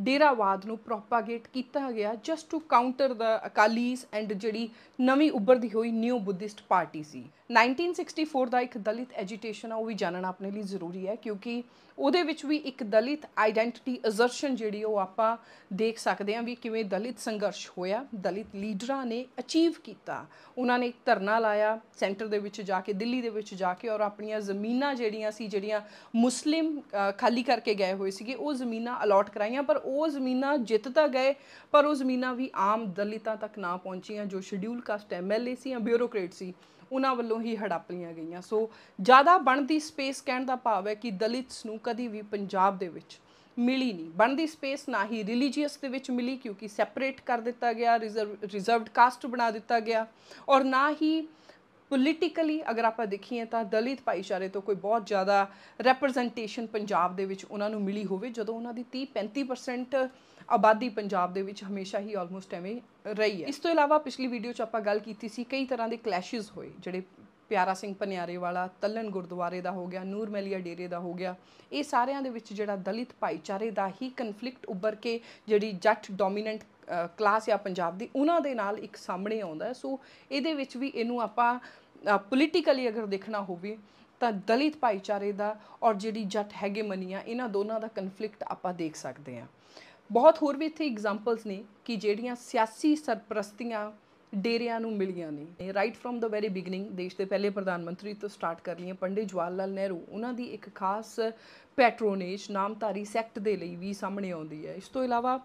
ਡੇਰਾਵਾਦ ਨੂੰ ਪ੍ਰੋਪਾਗੇਟ ਕੀਤਾ ਗਿਆ ਜਸਟ ਟੂ ਕਾਊਂਟਰ ਦਾ ਅਕਾਲੀਸ ਐਂਡ ਜਿਹੜੀ ਨਵੀਂ ਉੱਭਰਦੀ ਹੋਈ ਨਿਊ ਬੁੱਧਿਸਟ ਪਾਰਟੀ ਸੀ 1964 ਦਾ ਇੱਕ ਦਲਿਤ ਐਜੀਟੇਸ਼ਨ ਆ ਉਹ ਵੀ ਜਾਣਨਾ ਆਪਣੇ ਲਈ ਜ਼ਰੂਰੀ ਹੈ ਕਿਉਂਕਿ ਉਹਦੇ ਵਿੱਚ ਵੀ ਇੱਕ ਦਲਿਤ ਆਈਡੈਂਟੀਟੀ ਅਜ਼ਰਸ਼ਨ ਜਿਹੜੀ ਉਹ ਆਪਾਂ ਦੇਖ ਸਕਦੇ ਹਾਂ ਵੀ ਕਿਵੇਂ ਦਲਿਤ ਸੰਘਰਸ਼ ਹੋਇਆ ਦਲਿਤ ਲੀਡਰਾਂ ਨੇ ਅਚੀਵ ਕੀਤਾ ਉਹਨਾਂ ਨੇ ਇੱਕ ਧਰਨਾ ਲਾਇਆ ਸੈਂਟਰ ਦੇ ਵਿੱਚ ਜਾ ਕੇ ਦਿੱਲੀ ਦੇ ਵਿੱਚ ਜਾ ਕੇ ਔਰ ਆਪਣੀਆਂ ਜ਼ਮੀਨਾਂ ਜਿਹੜੀਆਂ ਸੀ ਜਿਹੜੀਆਂ ਮੁਸਲਿਮ ਖਾਲੀ ਕਰਕੇ ਗਏ ਹੋਏ ਸੀਗੇ ਉਹ ਜ਼ਮੀਨਾਂ ਅਲਾਟ ਕਰਾਈਆਂ ਪਰ ਉਹ ਜ਼ਮੀਨਾਂ ਜਿੱਤ ਤਾਂ ਗਏ ਪਰ ਉਹ ਜ਼ਮੀਨਾਂ ਵੀ ਆਮ ਦਲਿਤਾਂ ਤੱਕ ਨਾ ਪਹੁੰਚੀਆਂ ਜੋ ਸ਼ਡਿਊਲ ਕਾਸਟ ਐਮਐਲਏ ਸੀ ਜਾਂ ਬਿਊਰੋਕਰੇਟ ਸੀ ਉਹਨਾਂ ਵੱਲੋਂ ਹੀ ਹੜੱਪ ਲੀਆਂ ਗਈਆਂ ਸੋ ਜ਼ਿਆਦਾ ਬਣਦੀ ਸਪੇਸ ਕਹਿਣ ਦਾ ਭਾਵ ਹੈ ਕਿ ਦਲਿਤਸ ਨੂੰ ਕਦੀ ਵੀ ਪੰਜਾਬ ਦੇ ਵਿੱਚ ਮਿਲੀ ਨਹੀਂ ਬਣਦੀ ਸਪੇਸ ਨਾ ਹੀ ਰਿਲੀਜੀਅਸ ਦੇ ਵਿੱਚ ਮਿਲੀ ਕਿਉਂਕਿ ਸੈਪਰੇਟ ਕਰ ਦਿੱਤਾ ਗਿਆ ਰਿਜ਼ਰਵਡ ਕਾਸਟ ਬਣਾ ਦਿੱਤਾ ਗਿਆ ਔਰ ਨਾ ਹੀ ਪੋਲੀਟੀਕਲੀ ਅਗਰ ਆਪਾਂ ਦੇਖੀਏ ਤਾਂ ਦਲਿਤ ਭਾਈਚਾਰੇ ਤੋਂ ਕੋਈ ਬਹੁਤ ਜ਼ਿਆਦਾ ਰੈਪਰੈਜ਼ੈਂਟੇਸ਼ਨ ਪੰਜਾਬ ਦੇ ਵਿੱਚ ਉਹਨਾਂ ਨੂੰ ਮਿਲੀ ਹੋਵੇ ਜਦੋਂ ਉਹਨਾਂ ਦੀ 30 35% ਆਬਾਦੀ ਪੰਜਾਬ ਦੇ ਵਿੱਚ ਹਮੇਸ਼ਾ ਹੀ ਆਲਮੋਸਟ ਐਵੇਂ ਰਹੀ ਹੈ ਇਸ ਤੋਂ ਇਲਾਵਾ ਪਿਛਲੀ ਵੀਡੀਓ 'ਚ ਆਪਾਂ ਗੱਲ ਕੀਤੀ ਸੀ ਕਈ ਤਰ੍ਹਾਂ ਦੇ ਕਲੈਸ਼ਸ ਹੋਏ ਜਿਹੜੇ ਪਿਆਰਾ ਸਿੰਘ ਪਨਿਆਰੇ ਵਾਲਾ ਤਲਨ ਗੁਰਦੁਆਰੇ ਦਾ ਹੋ ਗਿਆ ਨੂਰ ਮਲੀਆ ਡੇਰੇ ਦਾ ਹੋ ਗਿਆ ਇਹ ਸਾਰਿਆਂ ਦੇ ਵਿੱਚ ਜਿਹੜਾ ਦਲਿਤ ਭਾਈਚਾਰੇ ਦਾ ਹੀ ਕਨਫਲਿਕਟ ਉੱਭਰ ਕੇ ਜਿਹੜੀ ਜੱਟ ਡੋਮੀਨੈਂਟ ਕਲਾਸ ਆ ਪੰਜਾਬ ਦੀ ਉਹਨਾਂ ਦੇ ਨਾਲ ਇੱਕ ਸਾਹਮਣੇ ਆਉਂਦਾ ਸੋ ਇਹਦੇ ਵਿੱਚ ਵੀ ਇਹਨੂੰ ਆਪਾਂ ਪੋਲੀਟੀਕਲੀ ਅਗਰ ਦੇਖਣਾ ਹੋਵੇ ਤਾਂ ਦਲਿਤ ਭਾਈਚਾਰੇ ਦਾ ਔਰ ਜਿਹੜੀ ਜੱਟ ਹੈਗੇ ਮਨੀਆਂ ਇਹਨਾਂ ਦੋਨਾਂ ਦਾ ਕਨਫਲਿਕਟ ਆਪਾਂ ਦੇਖ ਸਕਦੇ ਹਾਂ ਬਹੁਤ ਹੋਰ ਵੀ ਇੱਥੇ ਐਗਜ਼ਾਮਪਲਸ ਨੇ ਕਿ ਜਿਹੜੀਆਂ ਸਿਆਸੀ ਸਰਪ੍ਰਸਤੀਆਂ ਡੇਰਿਆਂ ਨੂੰ ਮਿਲੀਆਂ ਨੇ right from the very beginning ਦੇਸ਼ ਦੇ ਪਹਿਲੇ ਪ੍ਰਧਾਨ ਮੰਤਰੀ ਤੋਂ ਸਟਾਰਟ ਕਰ ਲਈਏ ਪੰਡਿਤ ਜਵਾਹਰ ਲਾਲ ਨਹਿਰੂ ਉਹਨਾਂ ਦੀ ਇੱਕ ਖਾਸ ਪੈਟਰੋਨੇਜ ਨਾਮਧਾਰੀ ਸੈਕਟ ਦੇ ਲਈ ਵੀ ਸਾਹਮਣੇ ਆਉਂਦੀ ਹੈ ਇਸ ਤੋਂ ਇਲਾਵਾ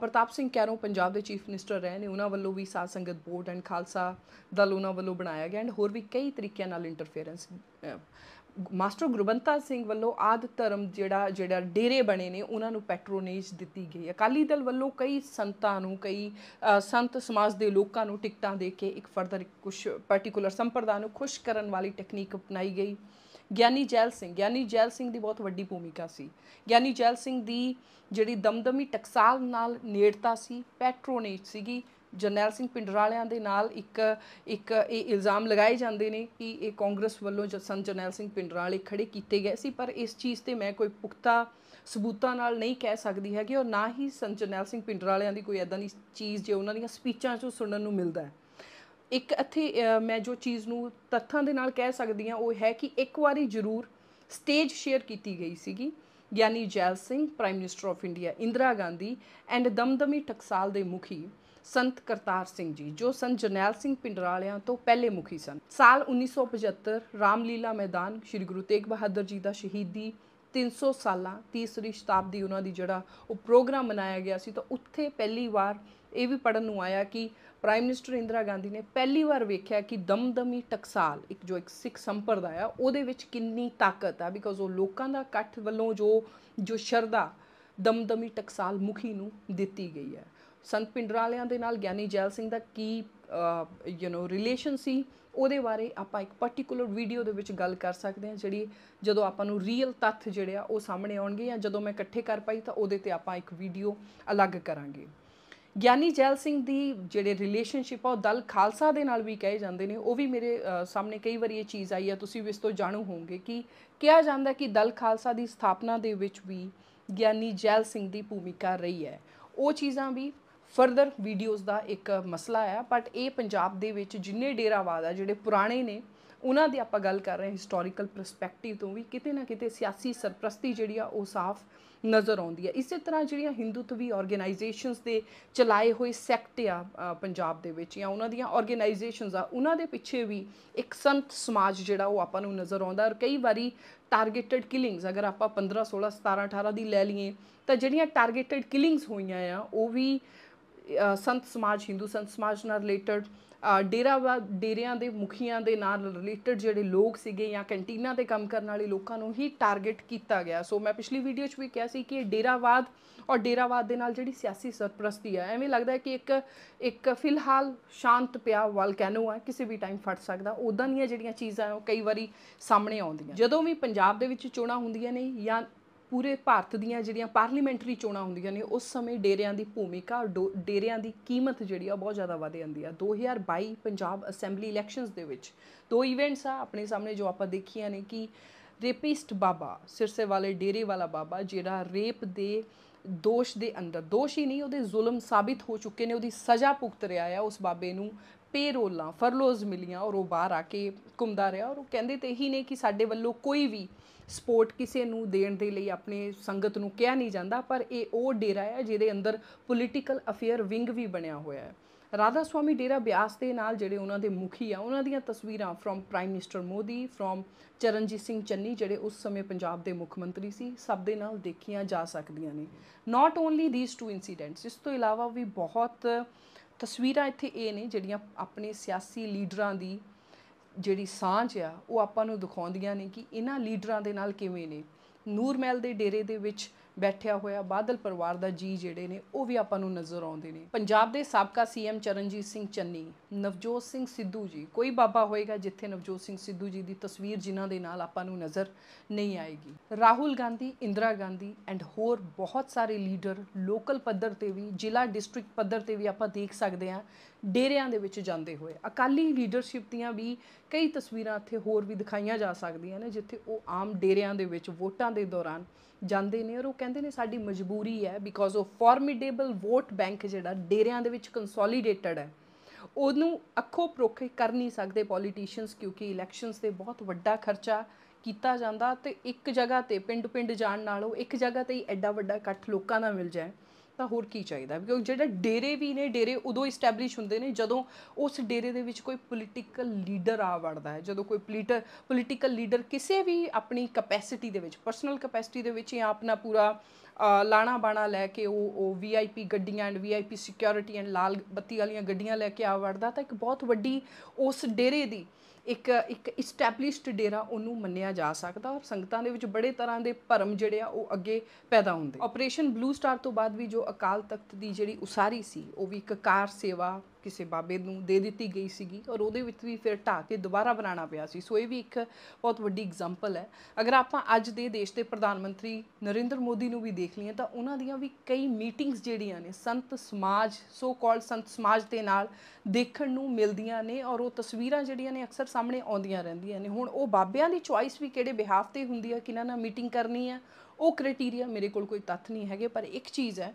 ਪ੍ਰਤਾਪ ਸਿੰਘ ਕੈਰੋਂ ਪੰਜਾਬ ਦੇ ਚੀਫ ਮਿਨਿਸਟਰ ਰਹੇ ਨੇ ਉਹਨਾਂ ਵੱਲੋਂ ਵੀ ਸਾਧ ਸੰਗਤ ਬੋਰਡ ਐਂਡ ਖਾਲਸਾ ਦਲ ਉਹਨਾਂ ਵੱਲੋਂ ਬਣਾਇਆ ਗਿਆ ਐਂਡ ਹੋਰ ਵੀ ਕਈ ਤਰੀਕਿਆਂ ਨਾਲ ਇੰਟਰਫੇਰੈਂਸ ਮਾਸਟਰ ਗੁਰਬੰਤਾ ਸਿੰਘ ਵੱਲੋਂ ਆਦ ਧਰਮ ਜਿਹੜਾ ਜਿਹੜਾ ਡੇਰੇ ਬਣੇ ਨੇ ਉਹਨਾਂ ਨੂੰ ਪੈਟਰੋਨੇਜ ਦਿੱਤੀ ਗਈ ਅਕਾਲੀ ਦਲ ਵੱਲੋਂ ਕਈ ਸੰਤਾਂ ਨੂੰ ਕਈ ਸੰਤ ਸਮਾਜ ਦੇ ਲੋਕਾਂ ਨੂੰ ਟਿਕਟਾਂ ਦੇ ਕੇ ਇੱਕ ਫਰਦਰ ਕੁਝ ਪਾਰਟਿਕੂਲਰ ਸੰਪਰਦਾ ਨੂੰ ਖੁਸ਼ ਕਰਨ ਵਾਲੀ ਟੈਕਨੀਕ ਅਪਣਾਈ ਗਈ ਗਿਆਨੀ ਜੈਲ ਸਿੰਘ ਗਿਆਨੀ ਜੈਲ ਸਿੰਘ ਦੀ ਬਹੁਤ ਵੱਡੀ ਭੂਮਿਕਾ ਸੀ ਗਿਆਨੀ ਜੈਲ ਸਿੰਘ ਦੀ ਜਿਹੜੀ ਦਮਦਮੀ ਟਕਸਾਲ ਨਾਲ ਨੇੜਤਾ ਸੀ ਪੈਟਰੋਨੇਜ ਸੀਗੀ ਜਰਨੈਲ ਸਿੰਘ ਪਿੰਡਰਾਲਿਆਂ ਦੇ ਨਾਲ ਇੱਕ ਇੱਕ ਇਹ ਇਲਜ਼ਾਮ ਲਗਾਏ ਜਾਂਦੇ ਨੇ ਕਿ ਇਹ ਕਾਂਗਰਸ ਵੱਲੋਂ ਜਸਨ ਜਰਨੈਲ ਸਿੰਘ ਪਿੰਡਰਾਲੇ ਖੜੇ ਕੀਤੇ ਗਏ ਸੀ ਪਰ ਇਸ ਚੀਜ਼ ਤੇ ਮੈਂ ਕੋਈ ਪੁਖਤਾ ਸਬੂਤਾਂ ਨਾਲ ਨਹੀਂ ਕਹਿ ਸਕਦੀ ਹੈ ਔਰ ਨਾ ਹੀ ਸੰਜ ਜਰਨੈਲ ਸਿੰਘ ਪਿੰਡਰਾਲਿਆਂ ਦੀ ਕੋਈ ਐਦਾਂ ਦੀ ਚੀਜ਼ ਜੇ ਉਹਨਾਂ ਦੀਆਂ ਸਪੀਚਾਂ 'ਚੋਂ ਸੁਣਨ ਨੂੰ ਮਿਲਦਾ ਹੈ ਇੱਕ ਇੱਥੇ ਮੈਂ ਜੋ ਚੀਜ਼ ਨੂੰ ਤੱਥਾਂ ਦੇ ਨਾਲ ਕਹਿ ਸਕਦੀ ਹਾਂ ਉਹ ਹੈ ਕਿ ਇੱਕ ਵਾਰੀ ਜ਼ਰੂਰ ਸਟੇਜ ਸ਼ੇਅਰ ਕੀਤੀ ਗਈ ਸੀਗੀ ਯਾਨੀ Zail Singh prime minister of India Indira Gandhi and Damdami Taksal ਦੇ ਮੁਖੀ ਸੰਤ ਕਰਤਾਰ ਸਿੰਘ ਜੀ ਜੋ ਸੰਤ ਜਰਨੈਲ ਸਿੰਘ ਪਿੰਡਰਾਲਿਆਂ ਤੋਂ ਪਹਿਲੇ ਮੁਖੀ ਸਨ ਸਾਲ 1975 ਰਾਮਲੀਲਾ ਮੈਦਾਨ ਸ੍ਰੀ ਗੁਰੂ ਤੇਗ ਬਹਾਦਰ ਜੀ ਦਾ ਸ਼ਹੀਦੀ 300 ਸਾਲਾਂ ਤੀਸਰੀ ਸ਼ਤਾਬਦੀ ਉਹਨਾਂ ਦੀ ਜਿਹੜਾ ਉਹ ਪ੍ਰੋਗਰਾਮ ਮਨਾਇਆ ਗਿਆ ਸੀ ਤਾਂ ਉੱਥੇ ਪਹਿਲੀ ਵਾਰ ਇਹ ਵੀ ਪੜਨ ਨੂੰ ਆਇਆ ਕਿ ਪ੍ਰਾਈਮ ਮਿਨਿਸਟਰ ਇੰਦਰਾ ਗਾਂਧੀ ਨੇ ਪਹਿਲੀ ਵਾਰ ਵੇਖਿਆ ਕਿ ਦਮਦਮੀ ਟਕਸਾਲ ਇੱਕ ਜੋ ਇੱਕ ਸਿੱਖ ਸੰਪਰਦਾਇ ਆ ਉਹਦੇ ਵਿੱਚ ਕਿੰਨੀ ਤਾਕਤ ਆ ਬਿਕੋਜ਼ ਉਹ ਲੋਕਾਂ ਦਾ ਇਕੱਠ ਵੱਲੋਂ ਜੋ ਜੋ ਸ਼ਰਧਾ ਦਮਦਮੀ ਟਕਸਾਲ ਮੁਖੀ ਨੂੰ ਦਿੱਤੀ ਗਈ ਹੈ ਸੰਤ ਪਿੰਡਰਾਲਿਆਂ ਵਾਲਿਆਂ ਦੇ ਨਾਲ ਗਿਆਨੀ ਜੈਲ ਸਿੰਘ ਦਾ ਕੀ ਯੂ نو ਰਿਲੇਸ਼ਨ ਸੀ ਉਹਦੇ ਬਾਰੇ ਆਪਾਂ ਇੱਕ ਪਾਰਟਿਕੂਲਰ ਵੀਡੀਓ ਦੇ ਵਿੱਚ ਗੱਲ ਕਰ ਸਕਦੇ ਹਾਂ ਜਿਹੜੀ ਜਦੋਂ ਆਪਾਂ ਨੂੰ ਰੀਅਲ ਤੱਥ ਜਿਹੜੇ ਆ ਉਹ ਸਾਹਮਣੇ ਆਉਣਗੇ ਜਾਂ ਜਦੋਂ ਮੈਂ ਇਕੱਠੇ ਕਰ ਪਾਈ ਤਾਂ ਉਹਦੇ ਤੇ ਆਪਾਂ ਇੱਕ ਵੀਡੀਓ ਅਲੱਗ ਕਰਾਂਗੇ ਗਿਆਨੀ ਜੈਲ ਸਿੰਘ ਦੀ ਜਿਹੜੇ ਰਿਲੇਸ਼ਨਸ਼ਿਪ ਆ ਉਹ ਦਲ ਖਾਲਸਾ ਦੇ ਨਾਲ ਵੀ ਕਹੇ ਜਾਂਦੇ ਨੇ ਉਹ ਵੀ ਮੇਰੇ ਸਾਹਮਣੇ ਕਈ ਵਾਰੀ ਇਹ ਚੀਜ਼ ਆਈ ਆ ਤੁਸੀਂ ਵੀ ਇਸ ਤੋਂ ਜਾਣੂ ਹੋਵੋਗੇ ਕਿ ਕਿਹਾ ਜਾਂਦਾ ਕਿ ਦਲ ਖਾਲਸਾ ਦੀ ਸਥਾਪਨਾ ਦੇ ਵਿੱਚ ਵੀ ਗਿਆਨੀ ਜੈਲ ਸਿੰਘ ਦੀ ਭੂਮਿਕਾ ਰਹੀ ਹੈ ਉਹ ਚੀਜ਼ਾਂ ਵੀ ਫਰਦਰ ਵੀਡੀਓਜ਼ ਦਾ ਇੱਕ ਮਸਲਾ ਆ ਬਟ ਇਹ ਪੰਜਾਬ ਦੇ ਵਿੱਚ ਜਿੰਨੇ ਡੇਰਾਵਾਦ ਆ ਜਿਹੜੇ ਪੁਰਾਣੇ ਨੇ ਉਹਨਾਂ ਦੀ ਆਪਾਂ ਗੱਲ ਕਰ ਰਹੇ ਹਾਂ ਹਿਸਟੋਰੀਕਲ ਪਰਸਪੈਕਟਿਵ ਤੋਂ ਵੀ ਕਿਤੇ ਨਾ ਕਿਤੇ ਸਿਆਸੀ ਸਰਪ੍ਰਸਤੀ ਜਿਹੜੀ ਆ ਉਹ ਸਾਫ਼ ਨਜ਼ਰ ਆਉਂਦੀ ਹੈ ਇਸੇ ਤਰ੍ਹਾਂ ਜਿਹੜੀਆਂ ਹਿੰਦੂਤਵੀ ਆਰਗੇਨਾਈਜੇਸ਼ਨਸ ਦੇ ਚਲਾਏ ਹੋਏ ਸੈਕਟ ਆ ਪੰਜਾਬ ਦੇ ਵਿੱਚ ਜਾਂ ਉਹਨਾਂ ਦੀਆਂ ਆਰਗੇਨਾਈਜੇਸ਼ਨਸ ਆ ਉਹਨਾਂ ਦੇ ਪਿੱਛੇ ਵੀ ਇੱਕ ਸੰਤ ਸਮਾਜ ਜਿਹੜਾ ਉਹ ਆਪਾਂ ਨੂੰ ਨਜ਼ਰ ਆਉਂਦਾ ਔਰ ਕਈ ਵਾਰੀ ਟਾਰਗੇਟਡ ਕਿਲਿੰਗਸ ਅਗਰ ਆਪਾਂ 15 16 17 18 ਦੀ ਲੈ ਲਈਏ ਤਾਂ ਜਿਹੜੀਆਂ ਟਾਰਗੇਟਡ ਕਿਲਿੰਗਸ ਹੋਈਆਂ ਆ ਉਹ ਵੀ ਸੰਤ ਸਮਾਜ ਹਿੰਦੂ ਸੰਤ ਸਮਾਜ ਨਾਲ ਰਿਲੇਟਡ ਡੇਰਾ ਡੇਰਿਆਂ ਦੇ ਮੁਖੀਆਂ ਦੇ ਨਾਲ ਰਿਲੇਟਡ ਜਿਹੜੇ ਲੋਕ ਸੀਗੇ ਜਾਂ ਕੈਂਟੀਨਾਂ ਤੇ ਕੰਮ ਕਰਨ ਵਾਲੇ ਲੋਕਾਂ ਨੂੰ ਹੀ ਟਾਰਗੇਟ ਕੀਤਾ ਗਿਆ ਸੋ ਮੈਂ ਪਿਛਲੀ ਵੀਡੀਓ 'ਚ ਵੀ ਕਿਹਾ ਸੀ ਕਿ ਡੇਰਾਵਾਦ ਔਰ ਡੇਰਾਵਾਦ ਦੇ ਨਾਲ ਜਿਹੜੀ ਸਿਆਸੀ ਸਰਪ੍ਰਸਤੀ ਹੈ ਐਵੇਂ ਲੱਗਦਾ ਹੈ ਕਿ ਇੱਕ ਇੱਕ ਫਿਲਹਾਲ ਸ਼ਾਂਤ ਪਿਆ ਵਲਕੈਨੋ ਹੈ ਕਿਸੇ ਵੀ ਟਾਈਮ ਫਟ ਸਕਦਾ ਉਦਾਂ ਦੀਆਂ ਜਿਹੜੀਆਂ ਚੀਜ਼ਾਂ ਉਹ ਕਈ ਵਾਰੀ ਸਾਹਮਣੇ ਆਉਂਦੀਆਂ ਜਦੋਂ ਵੀ ਪੰਜਾਬ ਦੇ ਵਿੱਚ ਚੋਣਾਂ ਹੁੰਦੀਆਂ ਨੇ ਜਾਂ ਪੂਰੇ ਭਾਰਤ ਦੀਆਂ ਜਿਹੜੀਆਂ ਪਾਰਲੀਮੈਂਟਰੀ ਚੋਣਾਂ ਹੁੰਦੀਆਂ ਨੇ ਉਸ ਸਮੇਂ ਡੇਰਿਆਂ ਦੀ ਭੂਮਿਕਾ ਡੇਰਿਆਂ ਦੀ ਕੀਮਤ ਜਿਹੜੀ ਆ ਬਹੁਤ ਜ਼ਿਆਦਾ ਵਧ ਜਾਂਦੀ ਆ 2022 ਪੰਜਾਬ ਅਸੈਂਬਲੀ ਇਲੈਕਸ਼ਨਸ ਦੇ ਵਿੱਚ ਦੋ ਇਵੈਂਟਸ ਆ ਆਪਣੇ ਸਾਹਮਣੇ ਜੋ ਆਪਾਂ ਦੇਖੀਆਂ ਨੇ ਕਿ ਰੇਪਿਸਟ ਬਾਬਾ ਸਿਰਸੇ ਵਾਲੇ ਡੇਰੇ ਵਾਲਾ ਬਾਬਾ ਜਿਹੜਾ ਰੇਪ ਦੇ ਦੋਸ਼ ਦੇ ਅੰਦਰ ਦੋਸ਼ ਹੀ ਨਹੀਂ ਉਹਦੇ ਜ਼ੁਲਮ ਸਾਬਿਤ ਹੋ ਚੁੱਕੇ ਨੇ ਉਹਦੀ ਸਜ਼ਾ ਭੁਗਤ ਰਿਹਾ ਆ ਉਸ ਬਾਬੇ ਨੂੰ ਪੇਰੋਲਾਂ ਫਰਲੋਜ਼ ਮਿਲੀਆਂ ਔਰ ਉਹ ਬਾਹਰ ਆ ਕੇ ਘੁੰਮਦਾ ਰਿਹਾ ਔਰ ਉਹ ਕਹਿੰਦੇ ਤੇ ਹੀ ਨੇ ਕਿ ਸਾਡੇ ਵੱਲੋਂ ਕੋਈ ਵੀ ਸਪੋਰਟ ਕਿਸੇ ਨੂੰ ਦੇਣ ਦੇ ਲਈ ਆਪਣੇ ਸੰਗਤ ਨੂੰ ਕਿਹਾ ਨਹੀਂ ਜਾਂਦਾ ਪਰ ਇਹ ਉਹ ਡੇਰਾ ਹੈ ਜਿਹਦੇ ਅੰਦਰ ਪੋਲਿਟੀਕਲ ਅਫੇਅਰ ਵਿੰਗ ਵੀ ਬਣਿਆ ਹੋਇਆ ਹੈ ਰਾਧਾ ਸਵਾਮੀ ਡੇਰਾ ਬਿਆਸ ਦੇ ਨਾਲ ਜਿਹੜੇ ਉਹਨਾਂ ਦੇ ਮੁਖੀ ਆ ਉਹਨਾਂ ਦੀਆਂ ਤਸਵੀਰਾਂ from prime minister Modi from Charanjit Singh Channi ਜਿਹੜੇ ਉਸ ਸਮੇਂ ਪੰਜਾਬ ਦੇ ਮੁੱਖ ਮੰਤਰੀ ਸੀ ਸਭ ਦੇ ਨਾਲ ਦੇਖੀਆਂ ਜਾ ਸਕਦੀਆਂ ਨੇ not only these two incidents ਇਸ ਤੋਂ ਇਲਾਵਾ ਵੀ ਬਹੁਤ ਤਸਵੀਰਾਂ ਇੱਥੇ ਇਹ ਨੇ ਜਿਹੜੀਆਂ ਆਪਣੇ ਸਿਆਸੀ ਲੀਡਰਾਂ ਦੀ ਜਿਹੜੀ ਸਾਂਝ ਆ ਉਹ ਆਪਾਂ ਨੂੰ ਦਿਖਾਉਂਦੀਆਂ ਨੇ ਕਿ ਇਹਨਾਂ ਲੀਡਰਾਂ ਦੇ ਨਾਲ ਕਿਵੇਂ ਨੇ ਨੂਰਮਹਿਲ ਦੇ ਡੇਰੇ ਦੇ ਵਿੱਚ ਬੈਠਿਆ ਹੋਇਆ ਬਾਦਲ ਪਰਿਵਾਰ ਦਾ ਜੀ ਜਿਹੜੇ ਨੇ ਉਹ ਵੀ ਆਪਾਂ ਨੂੰ ਨਜ਼ਰ ਆਉਂਦੇ ਨੇ ਪੰਜਾਬ ਦੇ ਸਾਬਕਾ ਸੀਐਮ ਚਰਨਜੀਤ ਸਿੰਘ ਚੰਨੀ ਨਵਜੋਤ ਸਿੰਘ ਸਿੱਧੂ ਜੀ ਕੋਈ ਬਾਬਾ ਹੋਏਗਾ ਜਿੱਥੇ ਨਵਜੋਤ ਸਿੰਘ ਸਿੱਧੂ ਜੀ ਦੀ ਤਸਵੀਰ ਜਿਨ੍ਹਾਂ ਦੇ ਨਾਲ ਆਪਾਂ ਨੂੰ ਨਜ਼ਰ ਨਹੀਂ ਆਏਗੀ ਰਾਹੁਲ ਗਾਂਧੀ ਇੰਦਰਾ ਗਾਂਧੀ ਐਂਡ ਹੋਰ ਬਹੁਤ ਸਾਰੇ ਲੀਡਰ ਲੋਕਲ ਪੱਧਰ ਤੇ ਵੀ ਜ਼ਿਲ੍ਹਾ ਡਿਸਟ੍ਰਿਕਟ ਪੱਧਰ ਤੇ ਵੀ ਆਪਾਂ ਦੇਖ ਸਕਦੇ ਹਾਂ ਡੇਰਿਆਂ ਦੇ ਵਿੱਚ ਜਾਂਦੇ ਹੋਏ ਅਕਾਲੀ ਲੀਡਰਸ਼ਿਪ ਦੀਆਂ ਵੀ ਕਈ ਤਸਵੀਰਾਂ ਇੱਥੇ ਹੋਰ ਵੀ ਦਿਖਾਈਆਂ ਜਾ ਸਕਦੀਆਂ ਨੇ ਜਿੱਥੇ ਉਹ ਆਮ ਡੇਰਿਆਂ ਦੇ ਵਿੱਚ ਵੋਟਾਂ ਦੇ ਦੌਰਾਨ ਜਾਂਦੇ ਨੇ ਔਰ ਉਹ ਕਹਿੰਦੇ ਨੇ ਸਾਡੀ ਮਜਬੂਰੀ ਹੈ because of formidable vote bank ਜਿਹੜਾ ਡੇਰਿਆਂ ਦੇ ਵਿੱਚ ਕੰਸੋਲੀਡੇਟਡ ਹੈ ਉਹਨੂੰ ਅੱਖੋਂ ਪਰੋਖੇ ਕਰ ਨਹੀਂ ਸਕਦੇ ਪੋਲੀਟੀਸ਼ੀਅਨਸ ਕਿਉਂਕਿ ਇਲੈਕਸ਼ਨਸ ਤੇ ਬਹੁਤ ਵੱਡਾ ਖਰਚਾ ਕੀਤਾ ਜਾਂਦਾ ਤੇ ਇੱਕ ਜਗ੍ਹਾ ਤੇ ਪਿੰਡ-ਪਿੰਡ ਜਾਣ ਨਾਲੋਂ ਇੱਕ ਜਗ੍ਹਾ ਤੇ ਹੀ ਐਡਾ ਵੱਡਾ ਇਕੱਠ ਲੋਕਾਂ ਦਾ ਮਿਲ ਜਾਏ ਤਾਂ ਹੋਰ ਕੀ ਚਾਹੀਦਾ ਕਿਉਂਕਿ ਜਿਹੜਾ ਡੇਰੇ ਵੀ ਨੇ ਡੇਰੇ ਉਦੋਂ ਇਸਟੈਬਲਿਸ਼ ਹੁੰਦੇ ਨੇ ਜਦੋਂ ਉਸ ਡੇਰੇ ਦੇ ਵਿੱਚ ਕੋਈ ਪੋਲੀਟੀਕਲ ਲੀਡਰ ਆ ਵੜਦਾ ਹੈ ਜਦੋਂ ਕੋਈ ਪੋਲੀਟਰ ਪੋਲੀਟੀਕਲ ਲੀਡਰ ਕਿਸੇ ਵੀ ਆਪਣੀ ਕਪੈਸਿਟੀ ਦੇ ਵਿੱਚ ਪਰਸਨਲ ਕਪੈਸਿਟੀ ਦੇ ਵਿੱਚ ਜਾਂ ਆਪਣਾ ਪੂਰਾ ਲਾਣਾ ਬਾਣਾ ਲੈ ਕੇ ਉਹ ਉਹ ਵੀਆਈਪੀ ਗੱਡੀਆਂ ਐਂਡ ਵੀਆਈਪੀ ਸਿਕਿਉਰਿਟੀ ਐਂਡ ਲਾਲ ਬੱਤੀ ਵਾਲੀਆਂ ਗੱਡੀਆਂ ਲੈ ਕੇ ਆ ਵੜਦਾ ਤਾਂ ਇੱਕ ਬਹੁਤ ਵੱਡੀ ਉਸ ਡੇਰੇ ਦੀ ਇੱਕ ਇੱਕ ਇਸਟੈਬਲਿਸ਼ਡ ਡੇਰਾ ਉਹਨੂੰ ਮੰਨਿਆ ਜਾ ਸਕਦਾ ਔਰ ਸੰਗਤਾਂ ਦੇ ਵਿੱਚ ਬੜੇ ਤਰ੍ਹਾਂ ਦੇ ਭਰਮ ਜਿਹੜੇ ਆ ਉਹ ਅੱਗੇ ਪੈਦਾ ਹੁੰਦੇ ਆਪਰੇਸ਼ਨ ਬਲੂ ਸਟਾਰ ਤੋਂ ਬਾਅਦ ਵੀ ਜੋ ਅਕਾਲ ਤਖਤ ਦੀ ਜਿਹੜੀ ਉਸਾਰੀ ਸੀ ਉਹ ਵੀ ਇੱਕ ਕਾਰ ਸੇਵਾ ਕਿਸੇ ਬਾਬੇ ਨੂੰ ਦੇ ਦਿੱਤੀ ਗਈ ਸੀਗੀ ਔਰ ਉਹਦੇ ਵਿੱਚ ਵੀ ਫਿਰ ਢਾ ਕੇ ਦੁਬਾਰਾ ਬਣਾਉਣਾ ਪਿਆ ਸੀ ਸੋ ਇਹ ਵੀ ਇੱਕ ਬਹੁਤ ਵੱਡੀ ਐਗਜ਼ਾਮਪਲ ਹੈ ਅਗਰ ਆਪਾਂ ਅੱਜ ਦੇ ਦੇਸ਼ ਦੇ ਪ੍ਰਧਾਨ ਮੰਤਰੀ ਨਰਿੰਦਰ ਮੋਦੀ ਨੂੰ ਵੀ ਦੇਖ ਲਈਏ ਤਾਂ ਉਹਨਾਂ ਦੀਆਂ ਵੀ ਕਈ ਮੀਟਿੰਗਸ ਜਿਹੜੀਆਂ ਨੇ ਸੰਤ ਸਮਾਜ ਸੋ ਕਾਲਡ ਸੰਤ ਸਮਾਜ ਦੇ ਨਾਲ ਦੇਖਣ ਨੂੰ ਮਿਲਦੀਆਂ ਨੇ ਔਰ ਉਹ ਤਸਵੀਰਾਂ ਜਿਹੜੀਆਂ ਨੇ ਅਕਸਰ ਸਾਹਮਣੇ ਆਉਂਦੀਆਂ ਰਹਿੰਦੀਆਂ ਨੇ ਹੁਣ ਉਹ ਬਾਬਿਆਂ ਦੀ ਚੁਆਇਸ ਵੀ ਕਿਹੜੇ ਬਿਹਾਫ ਤੇ ਹੁੰਦੀ ਹੈ ਕਿਨਾਂ ਨਾਲ ਮੀਟਿੰਗ ਕਰਨੀ ਹੈ ਉਹ ਕ੍ਰਾਈਟੇਰੀਆ ਮੇਰੇ ਕੋਲ ਕੋਈ ਤੱਥ ਨਹੀਂ ਹੈਗੇ ਪਰ ਇੱਕ ਚੀਜ਼ ਹੈ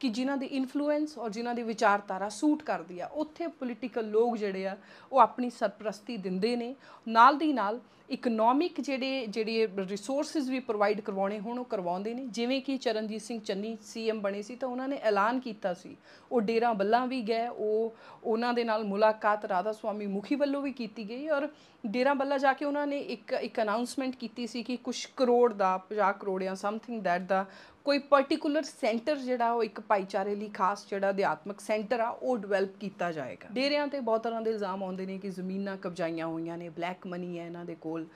ਕਿ ਜਿਨ੍ਹਾਂ ਦੇ ਇਨਫਲੂਐਂਸ ਔਰ ਜਿਨ੍ਹਾਂ ਦੇ ਵਿਚਾਰਧਾਰਾ ਸੂਟ ਕਰਦੀ ਆ ਉੱਥੇ ਪੋਲੀਟੀਕਲ ਲੋਕ ਜਿਹੜੇ ਆ ਉਹ ਆਪਣੀ ਸਰਪ੍ਰਸਤੀ ਦਿੰਦੇ ਨੇ ਨਾਲ ਦੀ ਨਾਲ ਇਕਨੋਮਿਕ ਜਿਹੜੇ ਜਿਹੜੇ ਰਿਸੋਰਸਸ ਵੀ ਪ੍ਰੋਵਾਈਡ ਕਰਵਾਉਣੇ ਹੋਣ ਉਹ ਕਰਵਾਉਂਦੇ ਨੇ ਜਿਵੇਂ ਕਿ ਚਰਨਜੀਤ ਸਿੰਘ ਚੰਨੀ ਸੀਐਮ ਬਣੇ ਸੀ ਤਾਂ ਉਹਨਾਂ ਨੇ ਐਲਾਨ ਕੀਤਾ ਸੀ ਉਹ ਡੇਰਾ ਬੱਲਾ ਵੀ ਗਏ ਉਹ ਉਹਨਾਂ ਦੇ ਨਾਲ ਮੁਲਾਕਾਤ ਰਾਧਾ ਸੁਆਮੀ ਮੁਖੀ ਵੱਲੋਂ ਵੀ ਕੀਤੀ ਗਈ ਔਰ ਡੇਰਾ ਬੱਲਾ ਜਾ ਕੇ ਉਹਨਾਂ ਨੇ ਇੱਕ ਇੱਕ ਅਨਾਉਂਸਮੈਂਟ ਕੀਤੀ ਸੀ ਕਿ ਕੁਝ ਕਰੋੜ ਦਾ 50 ਕਰੋੜ ਜਾਂ ਸਮਥਿੰਗ ਦੈਟ ਦਾ ਕੋਈ ਪਾਰਟਿਕੂਲਰ ਸੈਂਟਰ ਜਿਹੜਾ ਉਹ ਇੱਕ ਭਾਈਚਾਰੇ ਲਈ ਖਾਸ ਜਿਹੜਾ ਅਧਿਆਤਮਕ ਸੈਂਟਰ ਆ ਉਹ ਡਿਵੈਲਪ ਕੀਤਾ ਜਾਏਗਾ ਡੇਰਿਆਂ ਤੇ ਬਹੁਤ ਤਰ੍ਹਾਂ ਦੇ ਇਲਜ਼ਾਮ ਆਉਂਦੇ ਨੇ ਕਿ ਜ਼ਮੀਨਾਂ ਕਬਜ਼ਾਈਆਂ ਹੋਈਆਂ ਨੇ ਬਲੈਕ ਮਨੀ ਹੈ ਇਹਨਾਂ ਦੇ ਕੋਲ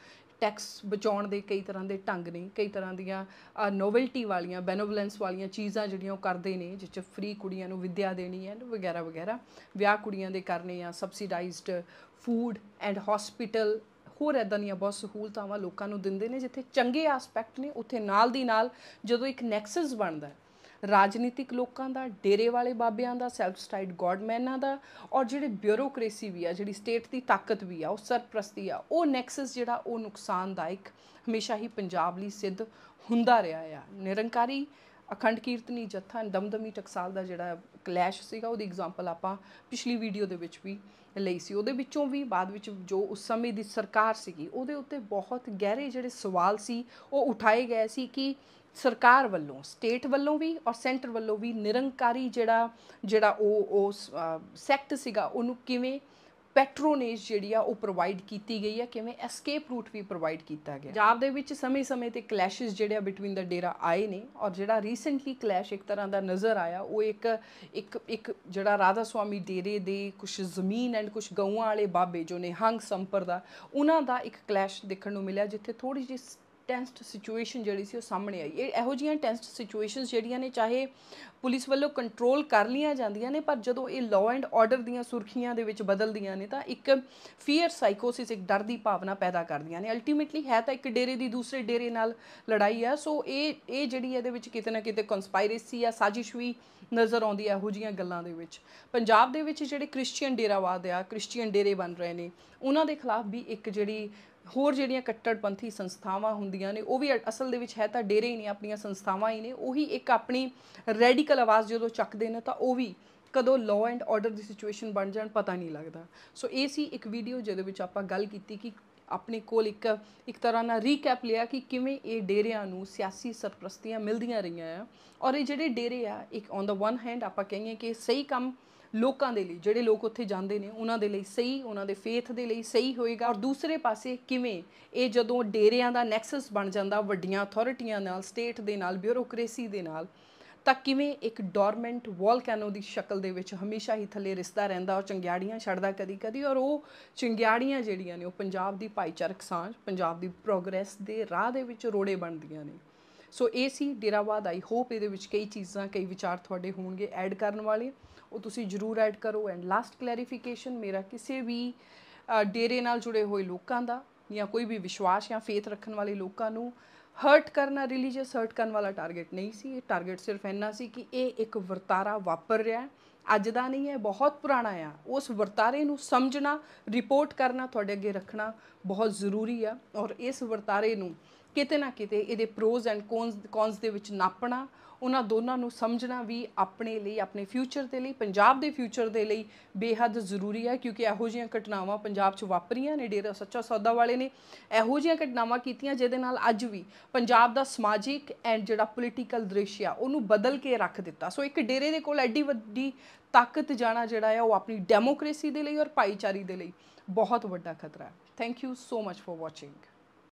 ਟੈਕਸ ਬਚਾਉਣ ਦੇ ਕਈ ਤਰ੍ਹਾਂ ਦੇ ਢੰਗ ਨੇ ਕਈ ਤਰ੍ਹਾਂ ਦੀਆਂ ਨੋਵਲਟੀ ਵਾਲੀਆਂ ਬੈਨੋਵਲੈਂਸ ਵਾਲੀਆਂ ਚੀਜ਼ਾਂ ਜਿਹੜੀਆਂ ਉਹ ਕਰਦੇ ਨੇ ਜਿਸ ਚ ਫ੍ਰੀ ਕੁੜੀਆਂ ਨੂੰ ਵਿਦਿਆ ਦੇਣੀ ਹੈ ਵਗੈਰਾ ਵਗੈਰਾ ਵਿਆਹ ਕੁੜੀਆਂ ਦੇ ਕਰਨੇ ਆ ਸਬਸਿਡਾਈਜ਼ਡ ਫੂਡ ਐਂਡ ਹਸਪੀਟਲ ਹੋਰ ਐਦਾਂ ਦੀਆਂ ਬਹੁਤ ਸਹੂਲਤਾਵਾਂ ਲੋਕਾਂ ਨੂੰ ਦਿੰਦੇ ਨੇ ਜਿੱਥੇ ਚੰਗੇ ਐਸਪੈਕਟ ਨੇ ਉੱਥੇ ਨਾਲ ਦੀ ਨਾਲ ਜਦੋਂ ਇੱਕ ਨੈਕਸਸ ਬਣਦਾ ਰਾਜਨੀਤਿਕ ਲੋਕਾਂ ਦਾ ਡੇਰੇ ਵਾਲੇ ਬਾਬਿਆਂ ਦਾ ਸੈਲਫ ਸਟਾਈਡ ਗੋਡਮੈਨਾਂ ਦਾ ਔਰ ਜਿਹੜੇ ਬਿਊਰੋਕ੍ਰੇਸੀ ਵੀ ਆ ਜਿਹੜੀ ਸਟੇਟ ਦੀ ਤਾਕਤ ਵੀ ਆ ਉਹ ਸਰਪ੍ਰਸਤੀ ਆ ਉਹ ਨੈਕਸਸ ਜਿਹੜਾ ਉਹ ਨੁਕਸਾਨਦਾਇਕ ਹਮੇਸ਼ਾ ਹੀ ਪੰਜਾਬ ਲਈ ਸਿੱਧ ਹੁੰਦਾ ਰਿਹਾ ਆ ਨਿਰੰਕਾਰੀ ਅਖੰਡ ਕੀਰਤਨੀ ਜੱਥਾ ਦਮਦਮੀ ਟਕਸਾਲ ਦਾ ਜਿਹੜਾ ਕਲੈਸ਼ ਸੀਗਾ ਉਹਦੀ ਐਗਜ਼ਾਮਪਲ ਆਪਾਂ ਪਿਛਲੀ ਵੀਡੀਓ ਦੇ ਵਿੱਚ ਵੀ ਲਈ ਸੀ ਉਹਦੇ ਵਿੱਚੋਂ ਵੀ ਬਾਅਦ ਵਿੱਚ ਜੋ ਉਸ ਸਮੇਂ ਦੀ ਸਰਕਾਰ ਸੀਗੀ ਉਹਦੇ ਉੱਤੇ ਬਹੁਤ ਗਹਿਰੇ ਜਿਹੜੇ ਸਵਾਲ ਸੀ ਉਹ ਉਠਾਏ ਗਏ ਸੀ ਕਿ ਸਰਕਾਰ ਵੱਲੋਂ ਸਟੇਟ ਵੱਲੋਂ ਵੀ ਔਰ ਸੈਂਟਰ ਵੱਲੋਂ ਵੀ ਨਿਰੰਕਾਰੀ ਜਿਹੜਾ ਜਿਹੜਾ ਉਹ ਉਹ ਸੈਕਟ ਸੀਗਾ ਉਹਨੂੰ ਕਿਵੇਂ ਪੈਟਰੋਨੇਜ ਜਿਹੜੀ ਆ ਉਹ ਪ੍ਰੋਵਾਈਡ ਕੀਤੀ ਗਈ ਹੈ ਕਿਵੇਂ ਐਸਕੇਪ ਰੂਟ ਵੀ ਪ੍ਰੋਵਾਈਡ ਕੀਤਾ ਗਿਆ ਪੰਜਾਬ ਦੇ ਵਿੱਚ ਸਮੇਂ-ਸਮੇਂ ਤੇ ਕਲੈਸ਼ਸ ਜਿਹੜੇ ਆ ਬਿਟਵੀਨ ਦਾ ਡੇਰਾ ਆਏ ਨੇ ਔਰ ਜਿਹੜਾ ਰੀਸੈਂਟਲੀ ਕਲੈਸ਼ ਇੱਕ ਤਰ੍ਹਾਂ ਦਾ ਨਜ਼ਰ ਆਇਆ ਉਹ ਇੱਕ ਇੱਕ ਇੱਕ ਜਿਹੜਾ ਰਾਧਾ ਸੁਆਮੀ ਡੇਰੇ ਦੇ ਕੁਝ ਜ਼ਮੀਨ ਐਂਡ ਕੁਝ ਗਊਆਂ ਵਾਲੇ ਬਾਬੇ ਜੋ ਨੇ ਹੰਗ ਸੰਪਰ ਦਾ ਉਹਨਾਂ ਦਾ ਇੱਕ ਕਲੈਸ਼ ਦੇਖਣ ਨੂੰ ਮਿਲਿਆ ਜਿੱਥੇ ਥੋੜੀ ਜਿਹੀ ਟੈਂਸਟ ਸਿਚੁਏਸ਼ਨ ਜਿਹੜੀ ਸੀ ਉਹ ਸਾਹਮਣੇ ਆਈ ਇਹ ਇਹੋ ਜਿਹੀਆਂ ਟੈਂਸਟ ਸਿਚੁਏਸ਼ਨਸ ਜਿਹੜੀਆਂ ਨੇ ਚਾਹੇ ਪੁਲਿਸ ਵੱਲੋਂ ਕੰਟਰੋਲ ਕਰ ਲੀਆਂ ਜਾਂਦੀਆਂ ਨੇ ਪਰ ਜਦੋਂ ਇਹ ਲਾਅ ਐਂਡ ਆਰਡਰ ਦੀਆਂ ਸੁਰਖੀਆਂ ਦੇ ਵਿੱਚ ਬਦਲਦੀਆਂ ਨੇ ਤਾਂ ਇੱਕ ਫੀਅਰ ਸਾਈਕੋਸਿਸ ਇੱਕ ਡਰ ਦੀ ਭਾਵਨਾ ਪੈਦਾ ਕਰਦੀਆਂ ਨੇ ਅਲਟੀਮੇਟਲੀ ਹੈ ਤਾਂ ਇੱਕ ਡੇਰੇ ਦੀ ਦੂਸਰੇ ਡੇਰੇ ਨਾਲ ਲੜਾਈ ਆ ਸੋ ਇਹ ਇਹ ਜਿਹੜੀ ਇਹਦੇ ਵਿੱਚ ਕਿਤੇ ਨਾ ਕਿਤੇ ਕਨਸਪਾਇਰੇਸੀ ਆ ਸਾਜ਼ਿਸ਼ ਵੀ ਨਜ਼ਰ ਆਉਂਦੀ ਹੈ ਇਹੋ ਜੀਆਂ ਗੱਲਾਂ ਦੇ ਵਿੱਚ ਪੰਜਾਬ ਦੇ ਵਿੱਚ ਜਿਹੜੇ ਕ੍ਰਿਸਚੀਅਨ ਡੇਰਾਵਾਦ ਆ ਕ੍ਰਿਸਚੀਅਨ ਡੇਰੇ ਬਣ ਰਹੇ ਨੇ ਉਹਨਾਂ ਦੇ ਖਿਲਾਫ ਵੀ ਇੱਕ ਜਿਹੜੀ ਹੋਰ ਜਿਹੜੀਆਂ ਕੱਟੜਪੰਥੀ ਸੰਸਥਾਵਾਂ ਹੁੰਦੀਆਂ ਨੇ ਉਹ ਵੀ ਅਸਲ ਦੇ ਵਿੱਚ ਹੈ ਤਾਂ ਡੇਰੇ ਹੀ ਨੇ ਆਪਣੀਆਂ ਸੰਸਥਾਵਾਂ ਹੀ ਨੇ ਉਹੀ ਇੱਕ ਆਪਣੀ ਰੈਡੀਕਲ ਆਵਾਜ਼ ਜਦੋਂ ਚੱਕਦੇ ਨੇ ਤਾਂ ਉਹ ਵੀ ਕਦੋਂ ਲਾਅ ਐਂਡ ਆਰਡਰ ਦੀ ਸਿਚੁਏਸ਼ਨ ਬਣ ਜਾਣ ਪਤਾ ਨਹੀਂ ਲੱਗਦਾ ਸੋ ਇਹ ਸੀ ਇੱਕ ਵੀਡੀਓ ਜਿਹਦੇ ਵਿੱਚ ਆਪਾਂ ਗੱਲ ਕੀਤੀ ਕਿ ਆਪਣੇ ਕੋਲ ਇੱਕ ਇੱਕ ਤਰ੍ਹਾਂ ਨਾਲ ਰੀਕੈਪ ਲਿਆ ਕਿ ਕਿਵੇਂ ਇਹ ਡੇਰਿਆਂ ਨੂੰ ਸਿਆਸੀ ਸਰਪ੍ਰਸਤੀਆਂ ਮਿਲਦੀਆਂ ਰਹੀਆਂ ਆ ਔਰ ਇਹ ਜਿਹੜੇ ਡੇਰੇ ਆ ਇੱਕ ਔਨ ਦਾ ਵਨ ਹੈਂਡ ਆਪਾਂ ਕਹਿੰਗੇ ਕਿ ਸਹੀ ਕੰਮ ਲੋਕਾਂ ਦੇ ਲਈ ਜਿਹੜੇ ਲੋਕ ਉੱਥੇ ਜਾਂਦੇ ਨੇ ਉਹਨਾਂ ਦੇ ਲਈ ਸਹੀ ਉਹਨਾਂ ਦੇ ਫੇਥ ਦੇ ਲਈ ਸਹੀ ਹੋਏਗਾ ਔਰ ਦੂਸਰੇ ਪਾਸੇ ਕਿਵੇਂ ਇਹ ਜਦੋਂ ਡੇਰਿਆਂ ਦਾ ਨੈਕਸਸ ਬਣ ਜਾਂਦਾ ਵੱਡੀਆਂ ਅਥਾਰਟੀਆਂ ਨਾਲ ਸਟੇਟ ਦੇ ਨਾਲ ਬਿਊਰੋਕ੍ਰੇਸੀ ਦੇ ਨਾਲ ਤਾਂ ਕਿਵੇਂ ਇੱਕ ਡੋਰਮੈਂਟ ਵੋਲਕੈਨੋ ਦੀ ਸ਼ਕਲ ਦੇ ਵਿੱਚ ਹਮੇਸ਼ਾ ਹੀ ਥੱਲੇ ਰਿਸਦਾ ਰਹਿੰਦਾ ਔਰ ਚੰਗਿਆੜੀਆਂ ਛੱਡਦਾ ਕਦੀ-ਕਦੀ ਔਰ ਉਹ ਚੰਗਿਆੜੀਆਂ ਜਿਹੜੀਆਂ ਨੇ ਉਹ ਪੰਜਾਬ ਦੀ ਭਾਈਚਾਰਕ ਸਾਂਝ ਪੰਜਾਬ ਦੀ ਪ੍ਰੋਗਰੈਸ ਦੇ ਰਾਹ ਦੇ ਵਿੱਚ ਰੋੜੇ ਬਣਦੀਆਂ ਨੇ ਸੋ ਇਹ ਸੀ ਡੇਰਾਵਾਦ ਆਈ ਹੋਪ ਇਹਦੇ ਵਿੱਚ ਕਈ ਚੀਜ਼ਾਂ ਕਈ ਵਿਚਾਰ ਤੁਹਾਡੇ ਹੋਣਗੇ ਐਡ ਕਰਨ ਵਾਲੇ ਉਹ ਤੁਸੀਂ ਜਰੂਰ ਐਡ ਕਰੋ ਐਂਡ ਲਾਸਟ ਕਲੈਰੀਫਿਕੇਸ਼ਨ ਮੇਰਾ ਕਿਸੇ ਵੀ ਡੇਰੇ ਨਾਲ ਜੁੜੇ ਹੋਏ ਲੋਕਾਂ ਦਾ ਜਾਂ ਕੋਈ ਵੀ ਵਿਸ਼ਵਾਸ ਜਾਂ ਫੇਥ ਰੱਖਣ ਵਾਲੇ ਲੋਕਾਂ ਨੂੰ ਹਰਟ ਕਰਨਾ ਰਿਲੀਜੀਅਸ ਹਰਟ ਕਰਨ ਵਾਲਾ ਟਾਰਗੇਟ ਨਹੀਂ ਸੀ ਇਹ ਟਾਰਗੇਟ ਸਿਰਫ ਇੰਨਾ ਸੀ ਕਿ ਇਹ ਇੱਕ ਵਰਤਾਰਾ ਵਾਪਰ ਰਿਹਾ ਹੈ ਅੱਜ ਦਾ ਨਹੀਂ ਹੈ ਬਹੁਤ ਪੁਰਾਣਾ ਆ ਉਸ ਵਰਤਾਰੇ ਨੂੰ ਸਮਝਣਾ ਰਿਪੋਰਟ ਕਰਨਾ ਤੁਹਾਡੇ ਅੱਗੇ ਰੱਖਣਾ ਬਹੁਤ ਜ਼ਰੂਰੀ ਆ ਔਰ ਇਸ ਵਰਤਾਰੇ ਨੂੰ ਕਿਤੇ ਨਾ ਕਿਤੇ ਇਹਦੇ ਪ੍ਰੋਜ਼ ਐਂਡ ਕੌਨਸ ਕੌਨਸ ਦੇ ਵਿੱਚ ਨਾਪਣਾ ਉਹਨਾਂ ਦੋਨਾਂ ਨੂੰ ਸਮਝਣਾ ਵੀ ਆਪਣੇ ਲਈ ਆਪਣੇ ਫਿਊਚਰ ਦੇ ਲਈ ਪੰਜਾਬ ਦੇ ਫਿਊਚਰ ਦੇ ਲਈ ਬੇਹੱਦ ਜ਼ਰੂਰੀ ਹੈ ਕਿਉਂਕਿ ਇਹੋ ਜਿਹੀਆਂ ਘਟਨਾਵਾਂ ਪੰਜਾਬ 'ਚ ਵਾਪਰੀਆਂ ਨੇ ਡੇਰਾ ਸੱਚਾ ਸੌਦਾ ਵਾਲੇ ਨੇ ਇਹੋ ਜਿਹੀਆਂ ਘਟਨਾਵਾਂ ਕੀਤੀਆਂ ਜਿਹਦੇ ਨਾਲ ਅੱਜ ਵੀ ਪੰਜਾਬ ਦਾ ਸਮਾਜਿਕ ਐਂਡ ਜਿਹੜਾ ਪੋਲੀਟੀਕਲ ਦ੍ਰਿਸ਼ ਆ ਉਹਨੂੰ ਬਦਲ ਕੇ ਰੱਖ ਦਿੱਤਾ ਸੋ ਇੱਕ ਡੇਰੇ ਦੇ ਕੋਲ ਐਡੀ ਵੱਡੀ ਤਾਕਤ ਜਾਣਾ ਜਿਹੜਾ ਆ ਉਹ ਆਪਣੀ ਡੈਮੋਕ੍ਰੇਸੀ ਦੇ ਲਈ ਔਰ ਭਾਈਚਾਰੀ ਦੇ ਲਈ ਬਹੁਤ ਵੱਡਾ ਖਤਰਾ ਹੈ thank you so much for watching